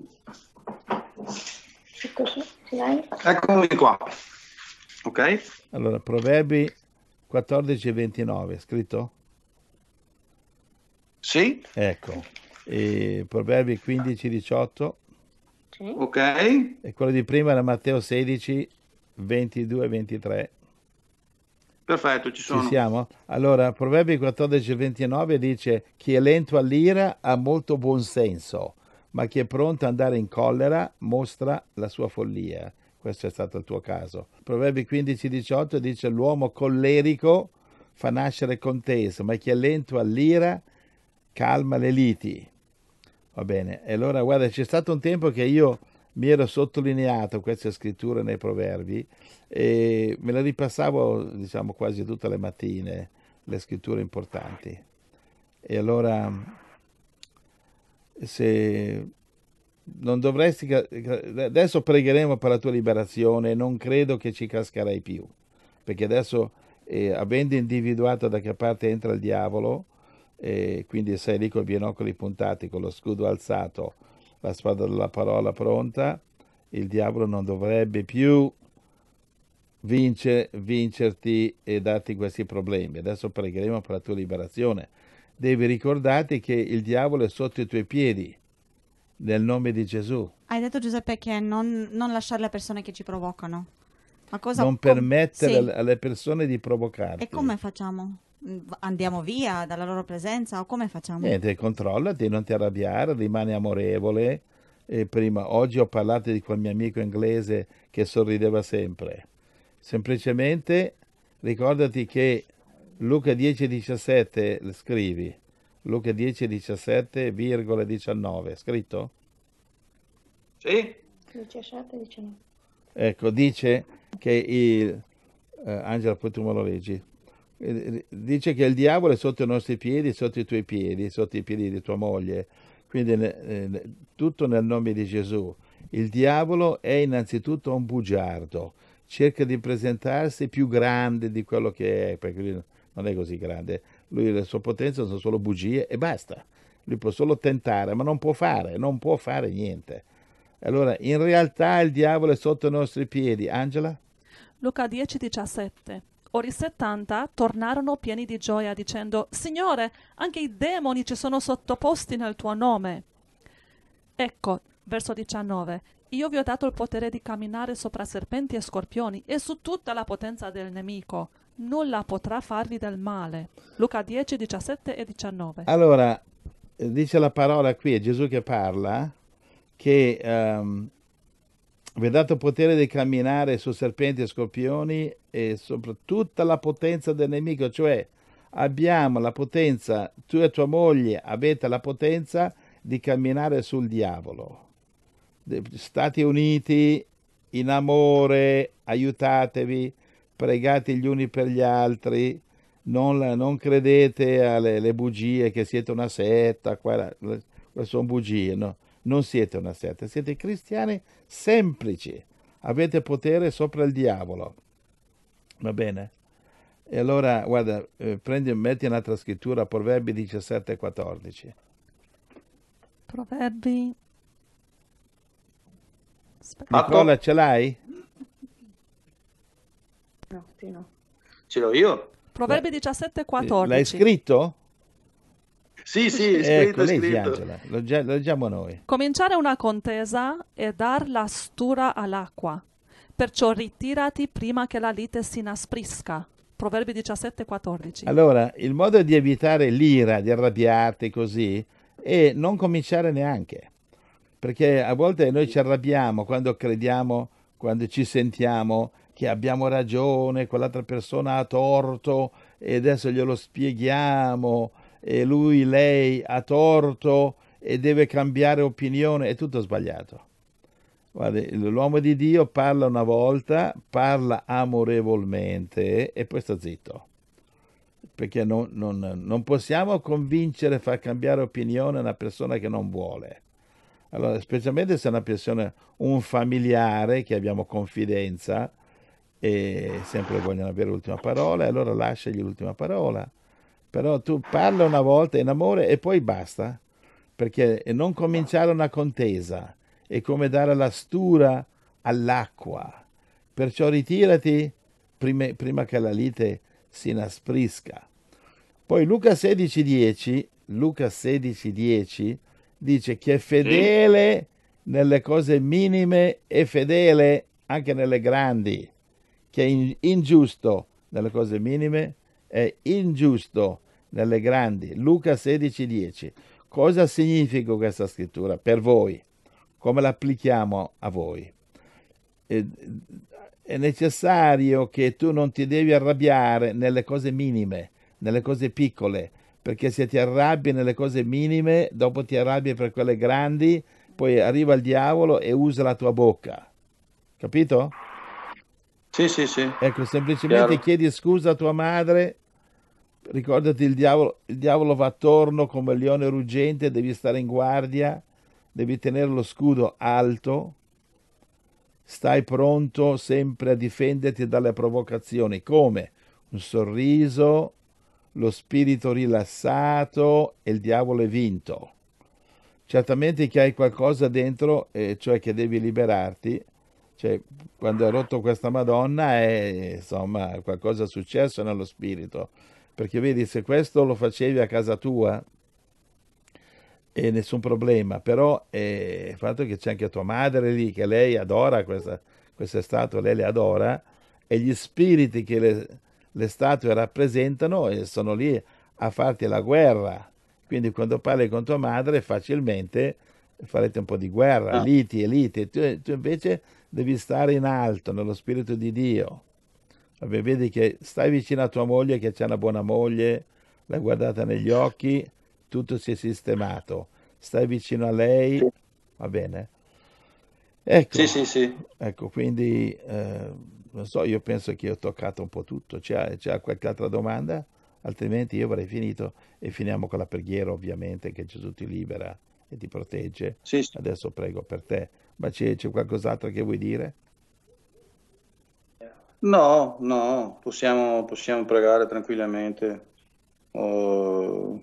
Eccomi qua. Ok? Allora, Proverbi 14, 29, scritto? Sì. Ecco. E proverbi 15, 18. Sì. Ok? E quello di prima era Matteo 16, 22 23. Perfetto, ci sono. Ci siamo? Allora, Proverbi 14, 29 dice chi è lento all'ira ha molto buon senso, ma chi è pronto ad andare in collera mostra la sua follia. Questo è stato il tuo caso. Proverbi 15, 18 dice l'uomo collerico fa nascere contesa, ma chi è lento all'ira calma le liti. Va bene, e allora guarda, c'è stato un tempo che io mi ero sottolineato questa scrittura nei proverbi e me la ripassavo diciamo quasi tutte le mattine, le scritture importanti. E allora se non dovresti adesso pregheremo per la tua liberazione, non credo che ci cascherai più, perché adesso eh, avendo individuato da che parte entra il diavolo, e quindi sei lì con i binocoli puntati, con lo scudo alzato, la spada della parola pronta, il diavolo non dovrebbe più vince, vincerti e darti questi problemi. Adesso pregheremo per la tua liberazione. Devi ricordarti che il diavolo è sotto i tuoi piedi, nel nome di Gesù. Hai detto Giuseppe che non, non lasciare le persone che ci provocano. Ma cosa, non permettere sì. alle persone di provocarti. E come facciamo? andiamo via dalla loro presenza o come facciamo? Niente, controllati, non ti arrabbiare, rimani amorevole. E prima, oggi ho parlato di quel mio amico inglese che sorrideva sempre. Semplicemente ricordati che Luca 10,17 scrivi. Luca 10, 17, 10,17,19, scritto? Sì. 17, 19. Ecco, dice che il... Eh, Angela, poi tu me lo leggi. Eh, eh, dice che il diavolo è sotto i nostri piedi, sotto i tuoi piedi, sotto i piedi di tua moglie. Quindi eh, tutto nel nome di Gesù. Il diavolo è innanzitutto un bugiardo, cerca di presentarsi più grande di quello che è, perché lui non è così grande, lui e la sua potenza sono solo bugie e basta. Lui può solo tentare, ma non può fare, non può fare niente. Allora, in realtà il diavolo è sotto i nostri piedi. Angela? Luca 10, 17 ori 70 tornarono pieni di gioia dicendo, Signore, anche i demoni ci sono sottoposti nel tuo nome. Ecco, verso 19, io vi ho dato il potere di camminare sopra serpenti e scorpioni e su tutta la potenza del nemico. Nulla potrà farvi del male. Luca 10, 17 e 19. Allora, dice la parola qui, è Gesù che parla, che um, vi è dato potere di camminare su serpenti e scorpioni e soprattutto la potenza del nemico, cioè abbiamo la potenza, tu e tua moglie avete la potenza di camminare sul diavolo. Stati uniti in amore, aiutatevi, pregate gli uni per gli altri, non, non credete alle bugie che siete una setta, queste sono bugie, no? non siete una setta, siete cristiani semplici. Avete potere sopra il diavolo. Va bene? E allora, guarda, eh, prendi, metti un'altra scrittura, Proverbi 17, 14. Proverbi... Aspetta. Nicola, ce l'hai? No, sì, no. Ce l'ho io. Proverbi 17, 14. L'hai scritto? Sì, sì, è scritto, ecco, lei lo, leggiamo noi. Cominciare una contesa è dar la stura all'acqua, perciò ritirati prima che la lite si inasprisca. Proverbi 17,14. Allora, il modo di evitare l'ira, di arrabbiarti così, è non cominciare neanche. Perché a volte noi ci arrabbiamo quando crediamo, quando ci sentiamo che abbiamo ragione, quell'altra persona ha torto e adesso glielo spieghiamo e lui, lei ha torto e deve cambiare opinione, è tutto sbagliato. Guardi, l'uomo di Dio parla una volta, parla amorevolmente e poi sta zitto. Perché non, non, non possiamo convincere, far cambiare opinione a una persona che non vuole. Allora, specialmente se è una persona, un familiare che abbiamo confidenza e sempre vogliono avere l'ultima parola, allora lasciagli l'ultima parola. Però tu parla una volta in amore e poi basta, perché non cominciare una contesa è come dare la stura all'acqua. Perciò ritirati prima, prima che la lite si inasprisca. Poi Luca 16,10 Luca 16,10 dice che è fedele nelle cose minime e fedele anche nelle grandi, che è ingiusto nelle cose minime, è ingiusto nelle grandi. Luca 16:10. Cosa significa questa scrittura per voi? Come la applichiamo a voi? È, è necessario che tu non ti devi arrabbiare nelle cose minime, nelle cose piccole, perché se ti arrabbi nelle cose minime, dopo ti arrabbi per quelle grandi, poi arriva il diavolo e usa la tua bocca. Capito? Sì, sì, sì. Ecco, semplicemente Chiaro. chiedi scusa a tua madre ricordati il diavolo, il diavolo va attorno come il leone ruggente, devi stare in guardia, devi tenere lo scudo alto, stai pronto sempre a difenderti dalle provocazioni, come un sorriso, lo spirito rilassato e il diavolo è vinto. Certamente che hai qualcosa dentro, eh, cioè che devi liberarti, cioè, quando è rotto questa Madonna, è, insomma, qualcosa è successo nello spirito perché vedi, se questo lo facevi a casa tua, e eh, nessun problema, però eh, il fatto che c'è anche tua madre lì, che lei adora questa, queste statue, lei le adora, e gli spiriti che le, le statue rappresentano eh, sono lì a farti la guerra. Quindi quando parli con tua madre facilmente farete un po' di guerra, ah. liti e liti, tu, tu invece devi stare in alto nello spirito di Dio. Vabbè, vedi che stai vicino a tua moglie che c'è una buona moglie, l'hai guardata negli occhi, tutto si è sistemato. Stai vicino a lei, va bene. Ecco, sì, sì, sì. ecco quindi eh, non so, io penso che io ho toccato un po' tutto. C'è, c'è qualche altra domanda? Altrimenti io avrei finito e finiamo con la preghiera ovviamente che Gesù ti libera e ti protegge. Sì, sì. Adesso prego per te, ma c'è, c'è qualcos'altro che vuoi dire? No, no, possiamo, possiamo pregare tranquillamente. Uh,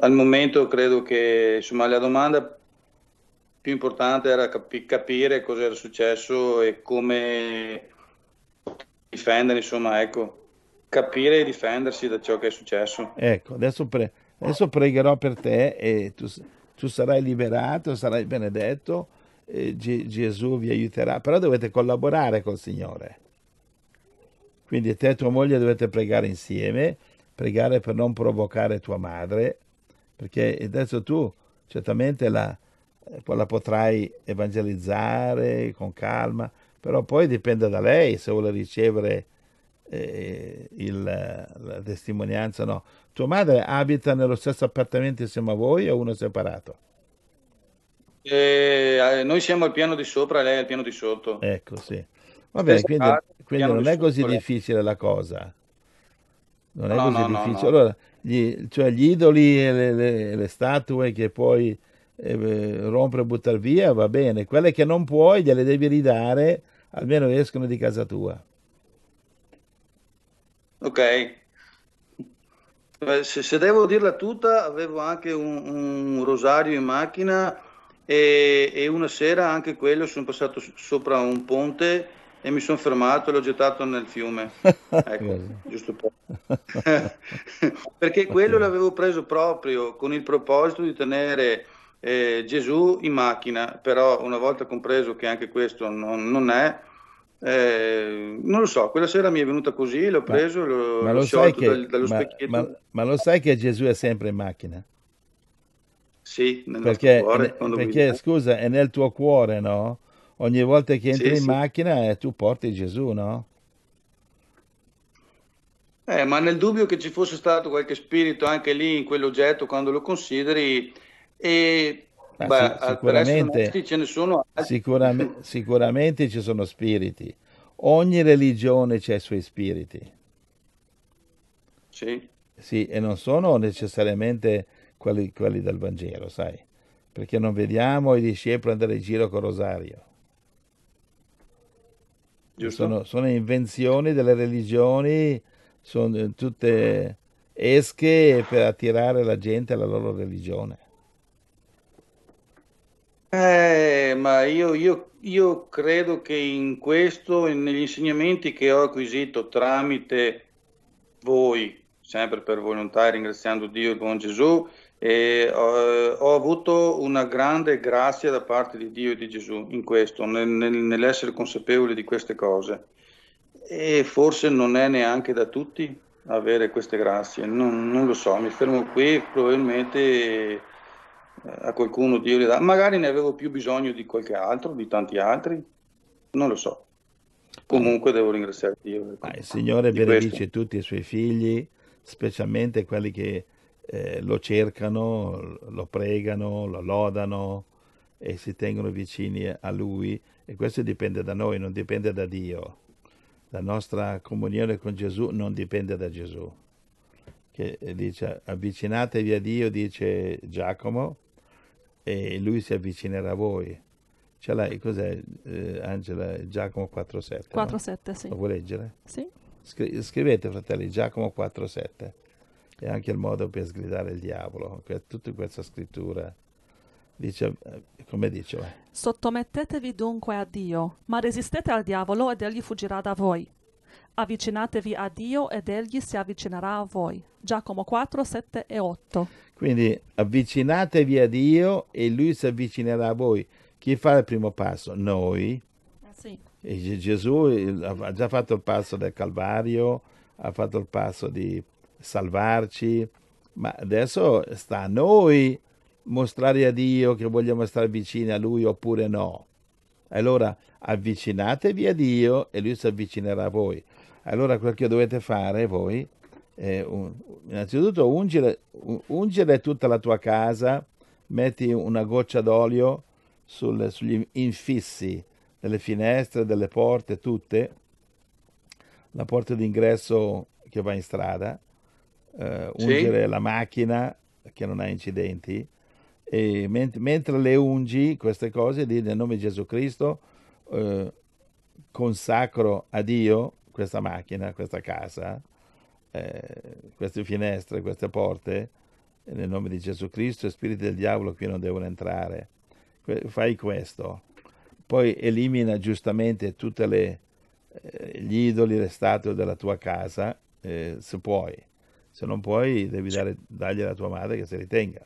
al momento credo che insomma, la domanda più importante era capi- capire cosa era successo e come difendere, insomma, ecco, capire e difendersi da ciò che è successo. Ecco, adesso, pre- adesso pregherò per te e tu, tu sarai liberato, sarai benedetto eh, Gesù vi aiuterà, però dovete collaborare col Signore. Quindi te e tua moglie dovete pregare insieme, pregare per non provocare tua madre, perché adesso tu certamente la, eh, la potrai evangelizzare con calma, però poi dipende da lei se vuole ricevere eh, il, la testimonianza o no. Tua madre abita nello stesso appartamento insieme a voi o uno separato? Eh, eh, noi siamo al piano di sopra, lei è al piano di sotto. Ecco, sì. Vabbè, esatto, quindi, ah, quindi non è così sotto, difficile la cosa. Non è no, così no, difficile. No, allora, gli, cioè gli idoli e le, le, le statue che puoi eh, rompere e buttare via, va bene. Quelle che non puoi gliele devi ridare, almeno escono di casa tua. Ok. Eh, se, se devo dirla tutta, avevo anche un, un rosario in macchina e, e una sera anche quello sono passato sopra un ponte e mi sono fermato e l'ho gettato nel fiume. *laughs* Ecco, giusto poco. *laughs* Perché quello l'avevo preso proprio con il proposito di tenere eh, Gesù in macchina, però una volta compreso che anche questo non, non è, eh, non lo so, quella sera mi è venuta così, l'ho preso, ma, l'ho, ma lo l'ho che, dallo ma, specchietto. Ma, ma lo sai che Gesù è sempre in macchina? Sì, nel perché, cuore. Perché, scusa, è nel tuo cuore, no? Ogni volta che entri sì, in sì. macchina eh, tu porti Gesù, no? Eh, ma nel dubbio che ci fosse stato qualche spirito anche lì in quell'oggetto quando lo consideri, e ah, beh, sì, sicuramente, ce ne sono altri. *laughs* Sicuramente, ci sono spiriti. Ogni religione c'è i suoi spiriti. Sì. Sì, e non sono necessariamente quelli, quelli del Vangelo, sai, perché non vediamo i discepoli andare in giro con rosario. Sono, sono, invenzioni delle religioni, sono eh, tutte esche per attirare la gente alla loro religione. Eh, ma io, io, io credo che in questo, negli insegnamenti che ho acquisito tramite voi, sempre per volontà, ringraziando Dio e il buon Gesù, e ho, eh, ho avuto una grande grazia da parte di Dio e di Gesù in questo, nel, nel, nell'essere consapevole di queste cose. E forse non è neanche da tutti avere queste grazie, non, non lo so, mi fermo qui, probabilmente eh, a qualcuno Dio le dà, magari ne avevo più bisogno di qualche altro, di tanti altri, non lo so. Comunque devo ringraziare Dio. Ecco. ah, il Signore benedice questo. tutti i suoi figli, specialmente quelli che eh, lo cercano, lo pregano, lo lodano e si tengono vicini a lui e questo dipende da noi, non dipende da Dio. La nostra comunione con Gesù non dipende da Gesù. Che dice avvicinatevi a Dio, dice Giacomo, e lui si avvicinerà a voi. C'è la, cos'è eh, Angela Giacomo 4.7? 4.7, no? sì. Lo vuoi leggere? Sì. Scri- scrivete fratelli Giacomo 4.7 è anche il modo per sgridare il diavolo. Tutta questa scrittura dice, eh, come dice? Sottomettetevi dunque a Dio, ma resistete al diavolo ed egli fuggirà da voi. Avvicinatevi a Dio ed egli si avvicinerà a voi. Giacomo 4, 7 e 8. Quindi avvicinatevi a Dio e lui si avvicinerà a voi. Chi fa il primo passo? Noi. Eh sì. Gesù ha già fatto il passo del Calvario, ha fatto il passo di salvarci, ma adesso sta a noi mostrare a Dio che vogliamo stare vicini a Lui oppure no. Allora avvicinatevi a Dio e Lui si avvicinerà a voi. Allora quel che dovete fare voi è un, innanzitutto ungere, ungere, tutta la tua casa, metti una goccia d'olio sul, sugli infissi delle finestre, delle porte, tutte, la porta d'ingresso che va in strada, eh, ungere sì. la macchina che non ha incidenti, e ment- mentre le ungi queste cose, lì nel nome di Gesù Cristo eh, consacro a Dio questa macchina, questa casa, eh, queste finestre, queste porte, nel nome di Gesù Cristo, e spiriti del diavolo qui non devono entrare. Que- fai questo. Poi elimina giustamente tutti eh, gli idoli, le statue della tua casa, eh, se puoi se non puoi devi dare, dargli alla tua madre che se ritenga.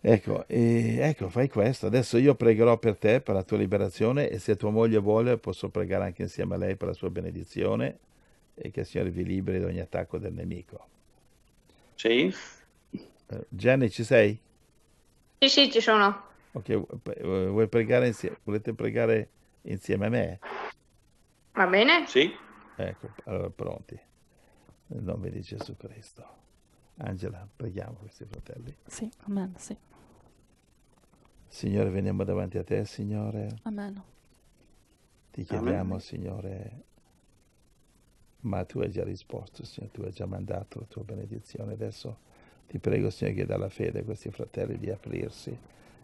tenga. Ecco, ecco, fai questo. Adesso io pregherò per te, per la tua liberazione e se tua moglie vuole posso pregare anche insieme a lei per la sua benedizione e che il Signore vi liberi da ogni attacco del nemico. Sì. Eh, Jenny, ci sei? Sì, sì, ci sono. Ok, vuoi pregare insieme? Volete pregare insieme a me? Va bene? Sì. Ecco, allora pronti nel nome di Gesù Cristo. Angela, preghiamo questi fratelli. Sì, amen, sì. Signore, veniamo davanti a te, Signore. Amen. Ti chiediamo, amen. Signore, ma tu hai già risposto, Signore, tu hai già mandato la tua benedizione. Adesso ti prego, Signore, che dalla fede a questi fratelli di aprirsi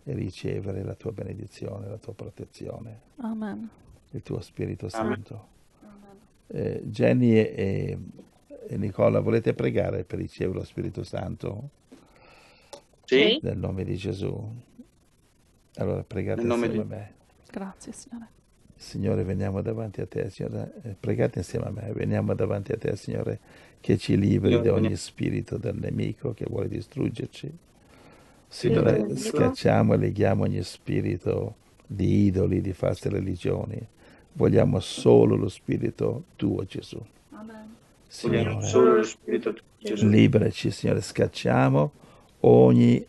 e ricevere la tua benedizione, la tua protezione. Amen. Il tuo Spirito Santo. Amen. Eh, Jenny e, e Nicola, volete pregare per ricevere lo Spirito Santo? Sì. Nel nome di Gesù. Allora pregate insieme di... a me. Grazie Signore. Signore, veniamo davanti a te, Signore, pregate insieme a me, veniamo davanti a te, Signore, che ci liberi da ogni spirito del nemico che vuole distruggerci. Signore, scacciamo e leghiamo ogni spirito di idoli, di false religioni. Vogliamo solo lo spirito tuo, Gesù. Amen. Signore, liberaci, Signore, scacciamo ogni,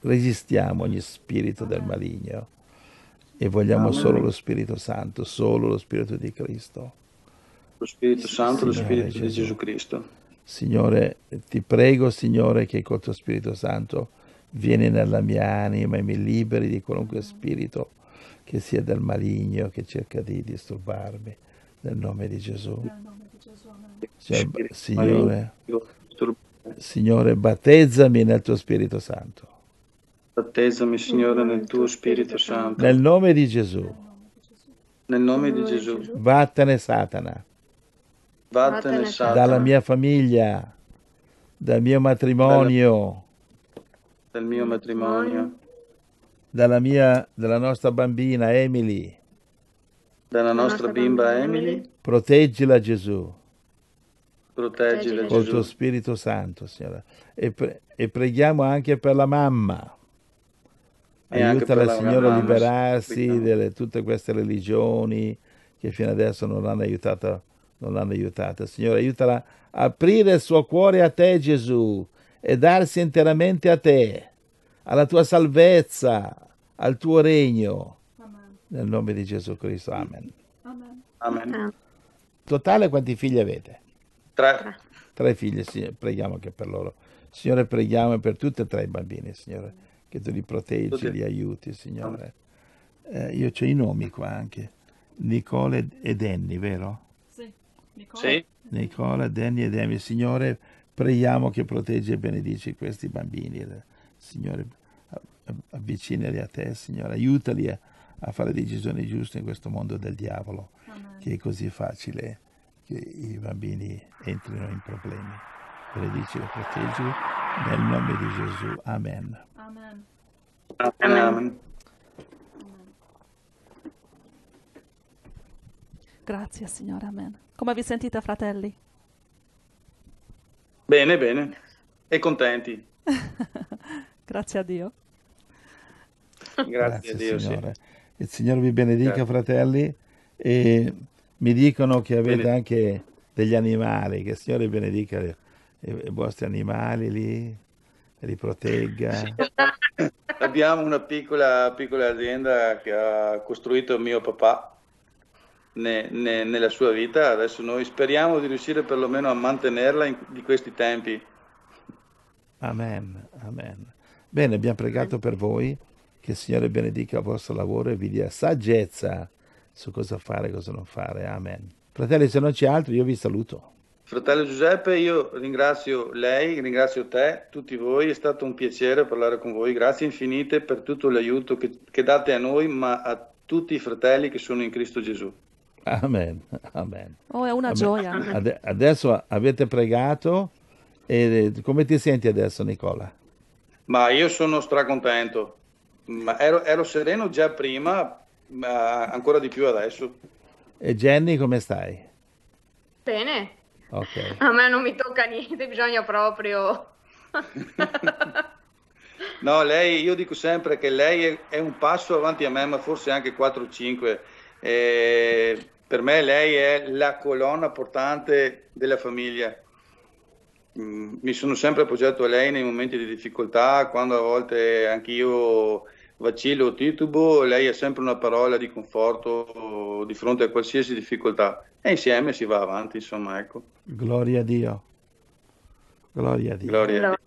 resistiamo ogni spirito del maligno e vogliamo Amen. solo lo Spirito Santo, solo lo Spirito di Cristo. Lo Spirito Santo, Signore lo Spirito Gesù. di Gesù Cristo. Signore, ti prego, Signore, che col tuo Spirito Santo vieni nella mia anima e mi liberi di qualunque spirito che sia del maligno, che cerca di disturbarmi, nel nome di Gesù cioè, Signore, Signore, battezzami nel tuo Spirito Santo. Battezzami, Signore, nel tuo Spirito Santo. Nel nome di Gesù. Nel nome di Gesù. Vattene, Satana. Vattene, Satana. Dalla mia famiglia, dal mio matrimonio. Dal mio matrimonio. Dalla, mia, dalla nostra bambina Emily. Dalla nostra bimba Emily. Proteggila, Gesù. Proteggi Gesù. col tuo Spirito Santo, Signore. E, pre- e, preghiamo anche per la mamma. E Aiutala, la Signore, a liberarsi di tutte queste religioni che fino adesso non l'hanno aiutata. Non l'hanno aiutata. Signore, aiutala a aprire il suo cuore a te, Gesù, e darsi interamente a te, alla tua salvezza, al tuo regno. Amen. Nel nome di Gesù Cristo. Amen. Amen. Amen. Totale quanti figli avete? Tre. Tre figlie, sì, preghiamo anche per loro. Signore, preghiamo per tutti e tre i bambini, Signore, che tu li proteggi, Tutti. li aiuti, Signore. Eh, io ho i nomi qua anche. Nicole e Danny, vero? Sì. Nicola. Sì. Nicola, Danny e Amy. Signore, preghiamo che proteggi e benedici questi bambini. Eh. Signore, avvicinali a te, Signore. Aiutali a, a fare decisioni giuste in questo mondo del diavolo, Amen. che è così facile che i bambini entrino in problemi. Predici e proteggi nel nome di Gesù. Amen. Amen. Amen. Grazie Signore, amen. Come vi sentite fratelli? Bene, bene. E contenti. *laughs* Grazie a Dio. Grazie, Grazie a Dio, Signore. Sì. Il Signore vi benedica, certo. fratelli, e mi dicono che avete Bene. anche degli animali, che il Signore benedica i, i vostri animali lì, li protegga. Sì. Abbiamo una piccola, piccola, azienda che ha costruito mio papà ne, ne, nella sua vita, adesso noi speriamo di riuscire perlomeno a mantenerla in, di questi tempi. Amen, amen. Bene, abbiamo pregato per voi, che il Signore benedica il vostro lavoro e vi dia saggezza su cosa fare e cosa non fare. Amen. Fratelli, se non c'è altro, io vi saluto. Fratello Giuseppe, io ringrazio lei, ringrazio te, tutti voi, è stato un piacere parlare con voi, grazie infinite per tutto l'aiuto che, che date a noi, ma a tutti i fratelli che sono in Cristo Gesù. Amen, amen. Oh, è una amen. gioia. Ad- adesso avete pregato, e come ti senti adesso Nicola? Ma io sono stracontento, ma ero, ero sereno già prima, ma ancora di più adesso. E Jenny, come stai? Bene. Okay. A me non mi tocca niente, bisogna proprio... *laughs* no, lei, io dico sempre che lei è, è, un passo avanti a me, ma forse anche 4 o 5. Eh, per me lei è la colonna portante della famiglia. Mm, mi sono sempre appoggiato a lei nei momenti di difficoltà, quando a volte anch'io Vacillo o titubo, lei è sempre una parola di conforto di fronte a qualsiasi difficoltà e insieme si va avanti, insomma, ecco. Gloria a Dio. Gloria a Dio. Gloria a Dio.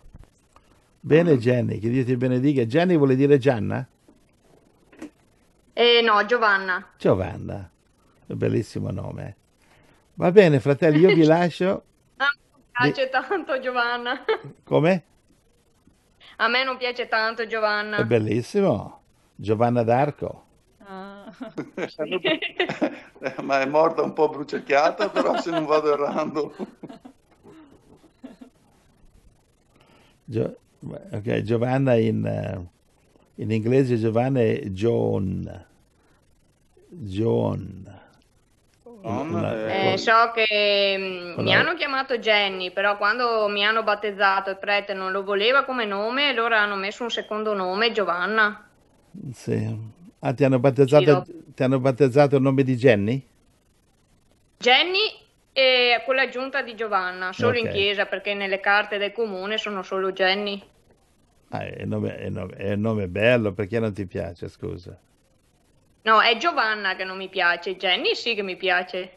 Bene Jenny, che Dio ti benedica. Jenny vuole dire Gianna? Eh no, Giovanna. Giovanna, bellissimo nome. Va bene fratelli, io vi *laughs* lascio. Ah, mi piace tanto Giovanna. Come? A me non piace tanto Giovanna. È bellissimo. Giovanna d'Arco. Ah. *laughs* Ma è morta un po' bruciacchiata, però se non vado errando. Gio- okay, Giovanna in, eh, in inglese Giovanna è John. John. Eh, so che mm, mi hanno chiamato Jenny, però quando mi hanno battezzato il prete non lo voleva come nome, allora hanno messo un secondo nome, Giovanna. Sì. Ah, ti hanno battezzato, ti hanno battezzato il nome di Jenny? Jenny e con l'aggiunta di Giovanna, solo okay. in chiesa, perché nelle carte del comune sono solo Jenny. Ah, è, un nome, nome, nome bello, perché non ti piace, scusa? No, è Giovanna che non mi piace, Jenny sì che mi piace.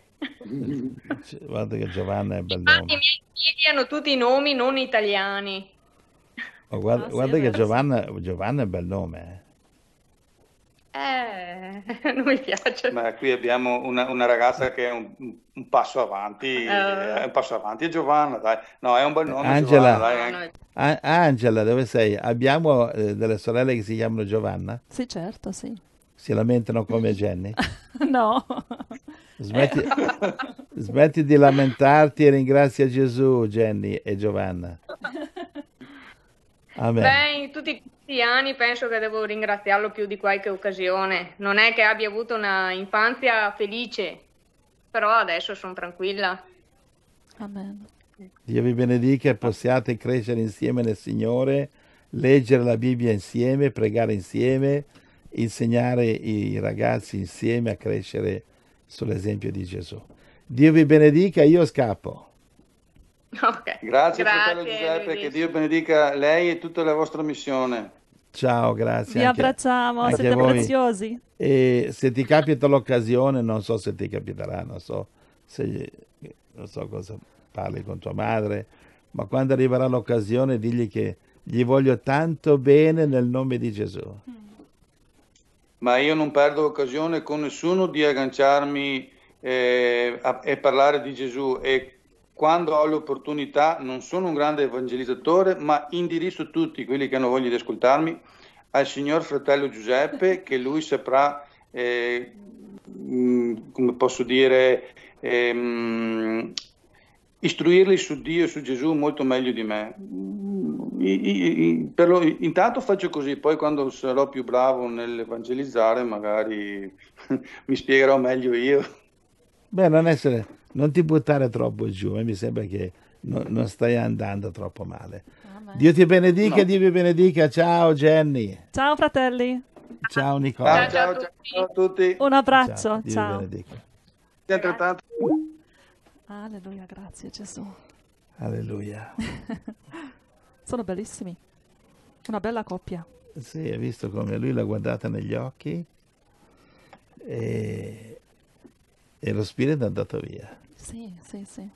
Guarda che Giovanna è bel Infatti i miei figli hanno tutti i nomi non italiani. Oh, guarda, no, guarda che Giovanna, Giovanna, è bel nome. Eh, eh *laughs* non mi piace. Ma qui abbiamo una, una ragazza che è un, un passo avanti, uh, è un passo avanti, è Giovanna, dai. No, è un bel nome. Angela, Giovanna, An- eh. Angela dove sei? Abbiamo eh, delle sorelle che si chiamano Giovanna? Sì, certo, sì si lamentano come Jenny? *laughs* no. Smetti, smetti di lamentarti e ringrazia Gesù, Jenny e Giovanna. Amen. Beh, in tutti questi anni penso che devo ringraziarlo più di qualche occasione. Non è che abbia avuto una infanzia felice, però adesso sono tranquilla. Amen. Dio vi benedica e possiate crescere insieme nel Signore, leggere la Bibbia insieme, pregare insieme, insegnare i ragazzi insieme a crescere sull'esempio di Gesù. Dio vi benedica, io scappo. Okay. Grazie, grazie fratello Giuseppe, benissimo. che Dio benedica lei e tutta la vostra missione. Ciao, grazie. Vi anche, abbracciamo, anche siete preziosi. E se ti capita l'occasione, non so se ti capiterà, non so, se, non so cosa parli con tua madre, ma quando arriverà l'occasione, digli che gli voglio tanto bene nel nome di Gesù. Mm ma io non perdo occasione con nessuno di agganciarmi eh, a, e parlare di Gesù e quando ho l'opportunità non sono un grande evangelizzatore, ma indirizzo tutti quelli che hanno voglia di ascoltarmi al signor fratello Giuseppe *laughs* che lui saprà, eh, mm, come posso dire, ehm, istruirli su Dio e su Gesù molto meglio di me. Mm, I, i, lo, intanto faccio così, poi quando sarò più bravo nell'evangelizzare magari *laughs* mi spiegherò meglio io. Beh, non, essere, non ti buttare troppo giù, eh, mi sembra che no, non stai andando troppo male. Ah, Dio ti benedica, no. Dio vi benedica. Ciao Jenny. Ciao fratelli. Ciao Nicola. Ciao, ciao, ciao a tutti. Un abbraccio. Ciao. Dio ciao. Vi benedica. Altrettanto. Alleluia, grazie Gesù. Alleluia. *laughs* Sono bellissimi. Una bella coppia. Sì, hai visto come lui l'ha guardata negli occhi e, e lo spirito è andato via. Sì, sì, sì,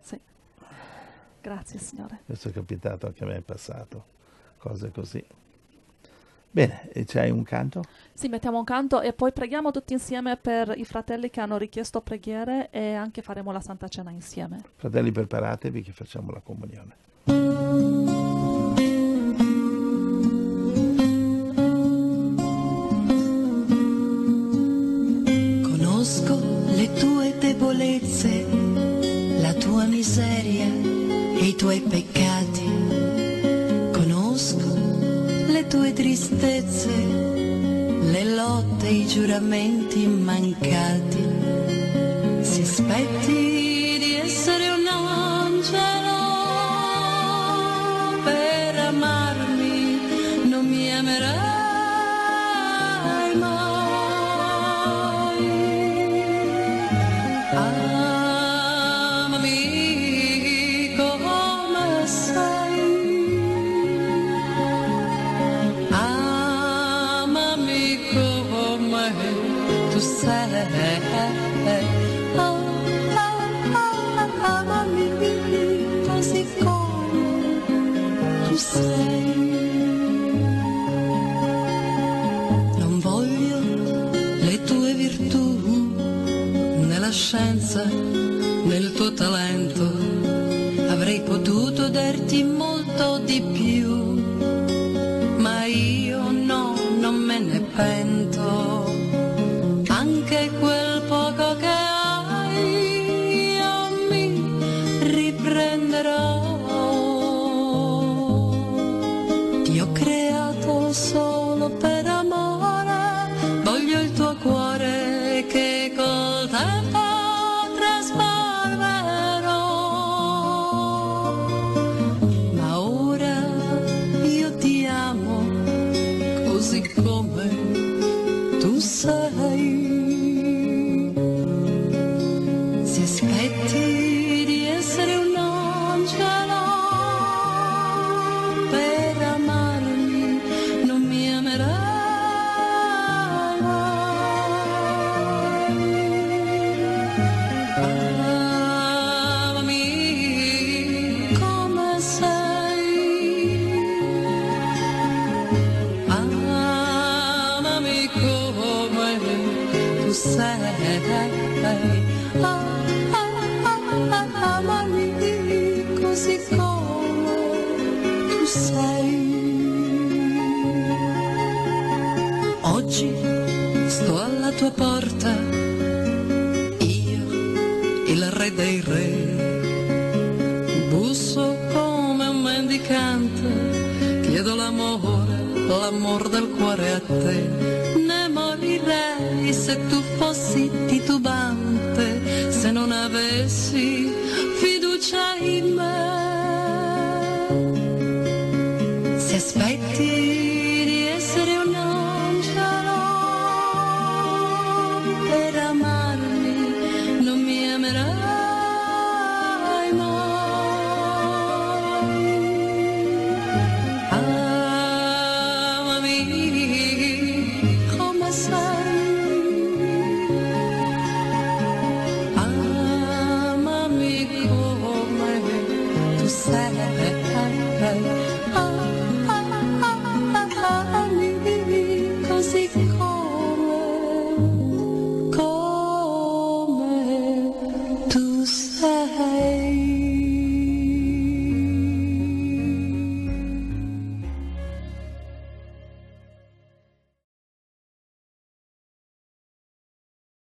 sì. Grazie Signore. Questo è capitato anche a me in passato, cose così. Bene, e c'hai un canto? Sì, mettiamo un canto e poi preghiamo tutti insieme per i fratelli che hanno richiesto preghiere e anche faremo la Santa Cena insieme. Fratelli, preparatevi che facciamo la comunione.